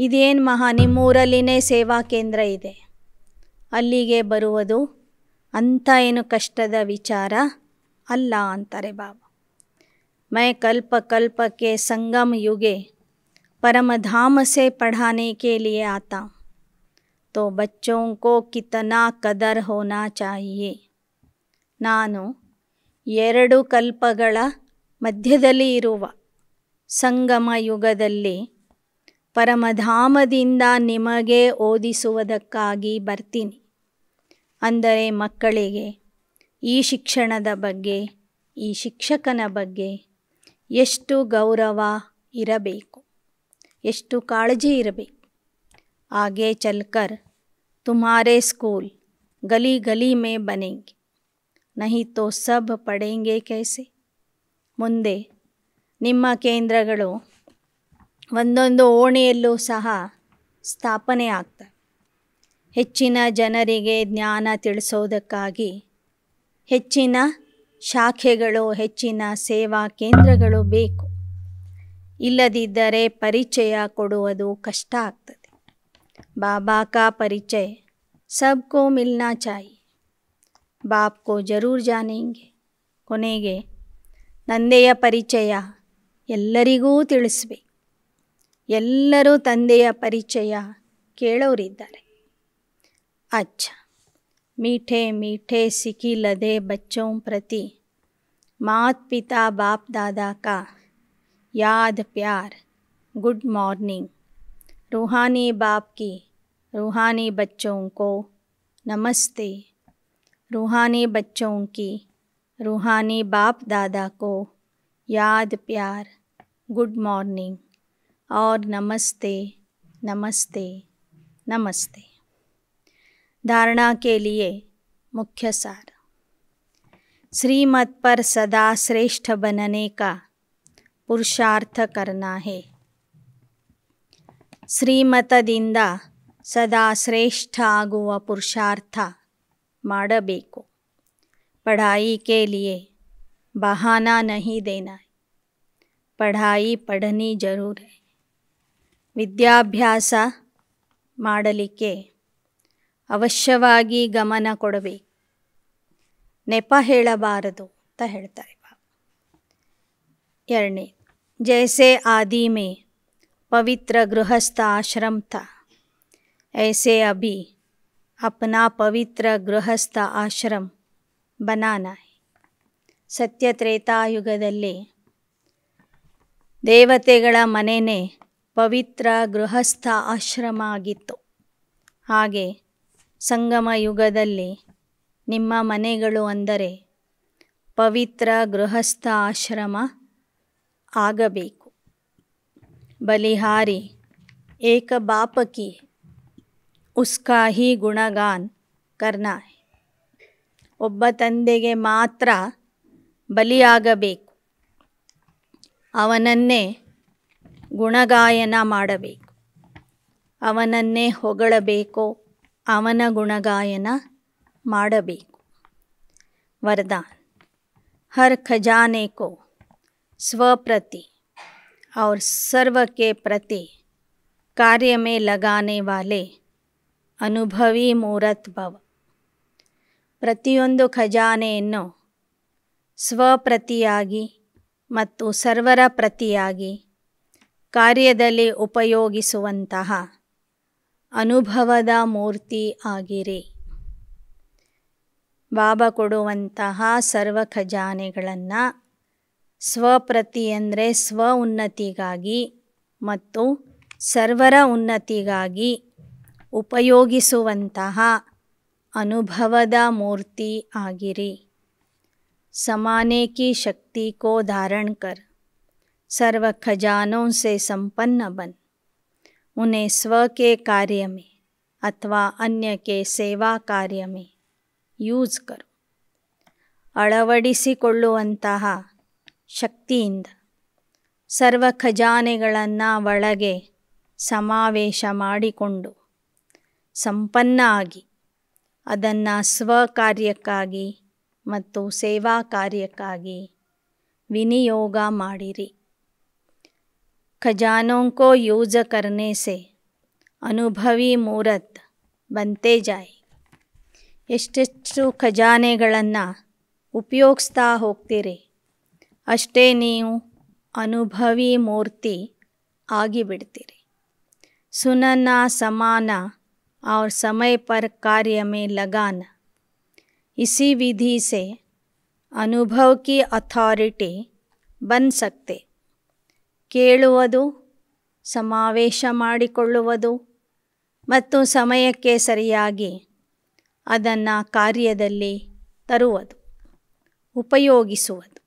ಇದೇನು ಮಹಾ ನಿಮ್ಮೂರಲ್ಲಿನೇ ಸೇವಾ ಕೇಂದ್ರ ಇದೆ ಅಲ್ಲಿಗೆ ಬರುವುದು ಅಂಥ ಏನು ಕಷ್ಟದ ವಿಚಾರ ಅಲ್ಲ ಅಂತಾರೆ ಬಾಬಾ ಮೈ ಕಲ್ಪ ಕಲ್ಪಕ್ಕೆ ಸಂಗಮ ಯುಗೆ ಪರಮ ಧಾಮಸೆ पढ़ाने ಆತ ತೋ ತೋ ಕಿತನಾ ಕೋ ಹೋನಾ ಕದರ್ ಹೋನಾ ನಾನು ಎರಡು ಕಲ್ಪಗಳ ಮಧ್ಯದಲ್ಲಿ ಇರುವ ಸಂಗಮ ಯುಗದಲ್ಲಿ ಪರಮಧಾಮದಿಂದ ನಿಮಗೆ ಓದಿಸುವುದಕ್ಕಾಗಿ ಬರ್ತೀನಿ ಅಂದರೆ ಮಕ್ಕಳಿಗೆ ಈ ಶಿಕ್ಷಣದ ಬಗ್ಗೆ ಈ ಶಿಕ್ಷಕನ ಬಗ್ಗೆ ಎಷ್ಟು ಗೌರವ ಇರಬೇಕು ಎಷ್ಟು ಕಾಳಜಿ ಇರಬೇಕು ಹಾಗೆ ಚಲ್ಕರ್ ತುಮಾರೆ ಸ್ಕೂಲ್ ಗಲಿ ಗಲಿ ಮೇ ಬನೆಂಗೆ ನಹಿ ತೋ ಸಬ್ ಪಡೆಂಗೆ ಕೈಸೆ ಮುಂದೆ ನಿಮ್ಮ ಕೇಂದ್ರಗಳು ಒಂದೊಂದು ಓಣಿಯಲ್ಲೂ ಸಹ ಸ್ಥಾಪನೆ ಆಗ್ತವೆ ಹೆಚ್ಚಿನ ಜನರಿಗೆ ಜ್ಞಾನ ತಿಳಿಸೋದಕ್ಕಾಗಿ ಹೆಚ್ಚಿನ ಶಾಖೆಗಳು ಹೆಚ್ಚಿನ ಸೇವಾ ಕೇಂದ್ರಗಳು ಬೇಕು ಇಲ್ಲದಿದ್ದರೆ ಪರಿಚಯ ಕೊಡುವುದು ಕಷ್ಟ ಆಗ್ತದೆ ಬಾಬಾ ಕಾ ಪರಿಚಯ ಸಬ್ಕೋ ಮಿಲ್ನಾ ಚಾಯಿ ಬಾಪ್ಕೋ ಜರೂರ್ ಜಾನೇಂಗೆ ಕೊನೆಗೆ ನಂದೆಯ ಪರಿಚಯ ಎಲ್ಲರಿಗೂ ತಿಳಿಸ್ಬೇಕು ಎಲ್ಲರೂ ತಂದೆಯ ಪರಿಚಯ ಕೇಳೋರಿದ್ದಾರೆ ಅಚ್ಚ ಮೀಠೆ ಮೀಠೆ ಸಿಕ್ಕಿಲ್ಲದೆ ಬಚ್ಚೋ ಪ್ರತಿ ಮಾತ್ ಪಿತಾ ಬಾಪ್ ದಾದಾ ಕಾ ಯಾದ್ ಪ್ಯಾರ್ ಗುಡ್ ಮಾರ್ನಿಂಗ್ ರೂಹಾನಿ ಬಾಪ್ ಕಿ ರೂಹಾನಿ ಬಚ್ಚೋಂಕೋ ನಮಸ್ತೆ ರೂಹಾನಿ ಬಚ್ಚೋಂಕಿ ರೂಹಾನಿ ಬಾಪ್ रूहानी बाप दादा गुड मॉर्निंग और नमस्ते नमस्ते नमस्ते धारणा के लिए मुख्य सार श्रीमत पर सदा श्रेष्ठ बनने का पुरुषार्थ करना है सदा श्रेष्ठ ಶ್ರೇಷ್ಠ पुरुषार्थ माड़ो पढ़ाई के लिए बहाना नहीं देना है ಪಢಾಯಿ ಪಢನಿ ಜರೂರ್ ವಿದ್ಯಾಭ್ಯಾಸ ಮಾಡಲಿಕ್ಕೆ ಅವಶ್ಯವಾಗಿ ಗಮನ ಕೊಡಬೇಕು ನೆಪ ಹೇಳಬಾರದು ಅಂತ ಹೇಳ್ತಾರೆ ಎರಡನೇ ಜೈಸೆ ಆದಿ ಮೇ ಪವಿತ್ರ ಗೃಹಸ್ಥ ಆಶ್ರಮ ಐಸೆ ಅಭಿ ಅಪ್ನಾ ಪವಿತ್ರ ಗೃಹಸ್ಥ ಆಶ್ರಮ ಬನಾನ ಸತ್ಯ ತ್ರೇತಾಯುಗದಲ್ಲಿ ದೇವತೆಗಳ ಮನೆಯೇ ಪವಿತ್ರ ಗೃಹಸ್ಥ ಆಶ್ರಮ ಆಗಿತ್ತು ಹಾಗೆ ಸಂಗಮ ಯುಗದಲ್ಲಿ ನಿಮ್ಮ ಮನೆಗಳು ಅಂದರೆ ಪವಿತ್ರ ಗೃಹಸ್ಥ ಆಶ್ರಮ ಆಗಬೇಕು ಬಲಿಹಾರಿ ಏಕ ಬಾಪಕಿ ಉಸ್ಕಾಹಿ ಗುಣಗಾನ್ ಕರ್ನಾ ಒಬ್ಬ ತಂದೆಗೆ ಮಾತ್ರ ಬಲಿಯಾಗಬೇಕು ಅವನನ್ನೇ ಗುಣಗಾಯನ ಮಾಡಬೇಕು ಅವನನ್ನೇ ಹೊಗಳಬೇಕು ಅವನ ಗುಣಗಾಯನ ಮಾಡಬೇಕು ವರದಾನ್ ಹರ್ ಖಜಾನೆ ಕೋ ಸ್ವಪ್ರತಿ ಸರ್ವಕ್ಕೆ ಪ್ರತಿ ಪ್ರತಿ ಲಗಾನೆ ವಾಲೆ ವಾಲೆ ಅನುಭವಿ ಮೂರತ್ ಭವ ಪ್ರತಿಯೊಂದು ಖಜಾನೆಯನ್ನು ಸ್ವಪ್ರತಿಯಾಗಿ ಮತ್ತು ಸರ್ವರ ಪ್ರತಿಯಾಗಿ ಕಾರ್ಯದಲ್ಲಿ ಉಪಯೋಗಿಸುವಂತಹ ಅನುಭವದ ಮೂರ್ತಿ ಆಗಿರಿ ಬಾಬಾ ಕೊಡುವಂತಹ ಸರ್ವ ಖಜಾನೆಗಳನ್ನು ಸ್ವಪ್ರತಿ ಅಂದರೆ ಸ್ವ ಉನ್ನತಿಗಾಗಿ ಮತ್ತು ಸರ್ವರ ಉನ್ನತಿಗಾಗಿ ಉಪಯೋಗಿಸುವಂತಹ ಅನುಭವದ ಮೂರ್ತಿ ಆಗಿರಿ समाने की शक्ति को धारण कर सर्व खजानों से संपन्न बन उन्हें स्व के कार्य अथवा अन्य के ಸೇವಾ ಕಾರ್ಯ ಯೂಸ್ ಕರು ಅಳವಡಿಸಿಕೊಳ್ಳುವಂತಹ ಶಕ್ತಿಯಿಂದ ಸರ್ವ ಖಜಾನೆಗಳನ್ನು ಒಳಗೆ ಸಮಾವೇಶ ಮಾಡಿಕೊಂಡು ಸಂಪನ್ನ ಆಗಿ ಅದನ್ನು ಸ್ವಕಾರ್ಯಕ್ಕಾಗಿ ಮತ್ತು ಸೇವಾ ಕಾರ್ಯಕ್ಕಾಗಿ ವಿನಿಯೋಗ ಮಾಡಿರಿ ಖಜಾನೋಂಕೋ ಯೂಸ್ ಕರ್ನೇಸೆ ಅನುಭವಿ ಮೂರತ್ ಬಂತೆ ಜಾಯ್ ಎಷ್ಟೆಷ್ಟು ಖಜಾನೆಗಳನ್ನು ಉಪಯೋಗಿಸ್ತಾ ಹೋಗ್ತೀರಿ ಅಷ್ಟೇ ನೀವು ಅನುಭವಿ ಮೂರ್ತಿ ಆಗಿಬಿಡ್ತೀರಿ ಸುನನ ಸಮಾನ ಅವ್ರ ಸಮಯ ಪರ್ ಕಾರ್ಯ ಮೇ ಲಗಾನ इसी विधि से अनुभव की अथॉरिटी बन सकते ಕೇಳುವುದು ಸಮಾವೇಶ ಮಾಡಿಕೊಳ್ಳುವುದು ಮತ್ತು ಸಮಯಕ್ಕೆ ಸರಿಯಾಗಿ ಅದನ್ನು ಕಾರ್ಯದಲ್ಲಿ ತರುವುದು ಉಪಯೋಗಿಸುವುದು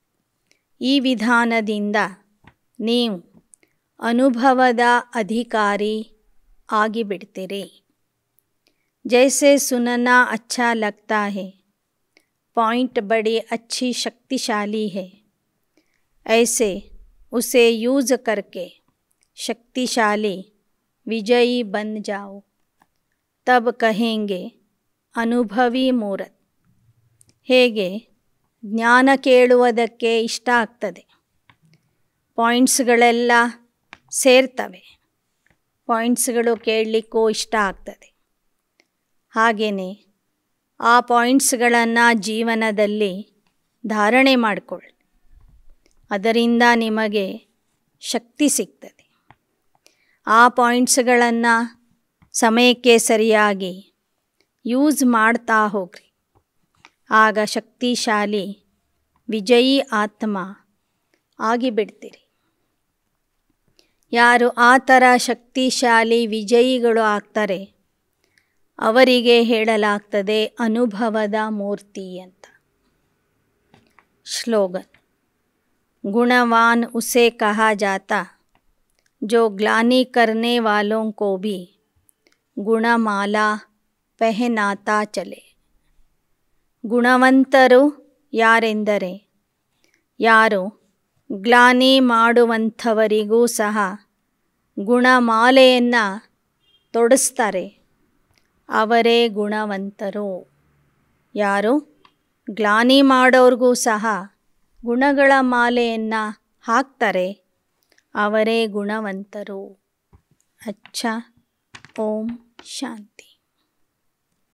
ಈ ವಿಧಾನದಿಂದ ನೀವು ಅನುಭವದ ಅಧಿಕಾರಿ ಆಗಿಬಿಡ್ತೀರಿ ಜೈಸೆ ಸುನನ ಅಚ್ಚಾ ಲಗ್ತಾ ಹೇ ಪಾಯಿಂಟ್ ಬಡಿ ಅಚ್ಚಿ ಶಕ್ತಿಶಾಲಿ है ऐसे उसे यूज करके शक्तिशाली विजयी बन जाओ तब कहेंगे ಅನುಭವಿ ಮೂರತ್ ಹೇಗೆ ಜ್ಞಾನ ಕೇಳುವುದಕ್ಕೆ ಇಷ್ಟ ಆಗ್ತದೆ ಪಾಯಿಂಟ್ಸ್ಗಳೆಲ್ಲ ಸೇರ್ತವೆ ಪಾಯಿಂಟ್ಸ್ಗಳು ಕೇಳಲಿಕ್ಕೂ ಇಷ್ಟ ಆಗ್ತದೆ ಹಾಗೆಯೇ ಆ ಪಾಯಿಂಟ್ಸ್ಗಳನ್ನು ಜೀವನದಲ್ಲಿ ಧಾರಣೆ ಮಾಡಿಕೊಳ್ಳಿ ಅದರಿಂದ ನಿಮಗೆ ಶಕ್ತಿ ಸಿಗ್ತದೆ ಆ ಪಾಯಿಂಟ್ಸ್ಗಳನ್ನು ಸಮಯಕ್ಕೆ ಸರಿಯಾಗಿ ಯೂಸ್ ಮಾಡ್ತಾ ಹೋಗ್ರಿ ಆಗ ಶಕ್ತಿಶಾಲಿ ವಿಜಯಿ ಆತ್ಮ ಆಗಿಬಿಡ್ತೀರಿ ಯಾರು ಆ ಥರ ಶಕ್ತಿಶಾಲಿ ವಿಜಯಿಗಳು ಆಗ್ತಾರೆ ಅವರಿಗೆ ಹೇಳಲಾಗ್ತದೆ ಅನುಭವದ ಮೂರ್ತಿ ಅಂತ ಶ್ಲೋಗನ್ ಗುಣವಾನ್ ಉಸೆ कहा ಜೋ ಜೋ ಗ್ಲಾನಿ ಕರ್ನೆ ವಾಲೋಂ ಕೋಬಿ ಗುಣಮಾಲಾ ಪೆಹನಾತ ಚಲೆ ಗುಣವಂತರು ಯಾರೆಂದರೆ ಯಾರು ಗ್ಲಾನಿ ಮಾಡುವಂಥವರಿಗೂ ಸಹ ಗುಣಮಾಲೆಯನ್ನು ತೊಡಸ್ತಾರೆ ಅವರೇ ಗುಣವಂತರು ಯಾರು ಗ್ಲಾನಿ ಮಾಡೋರಿಗೂ ಸಹ ಗುಣಗಳ ಮಾಲೆಯನ್ನು ಹಾಕ್ತಾರೆ ಅವರೇ ಗುಣವಂತರು ಅಚ್ಚ ಓಂ ಶಾಂತಿ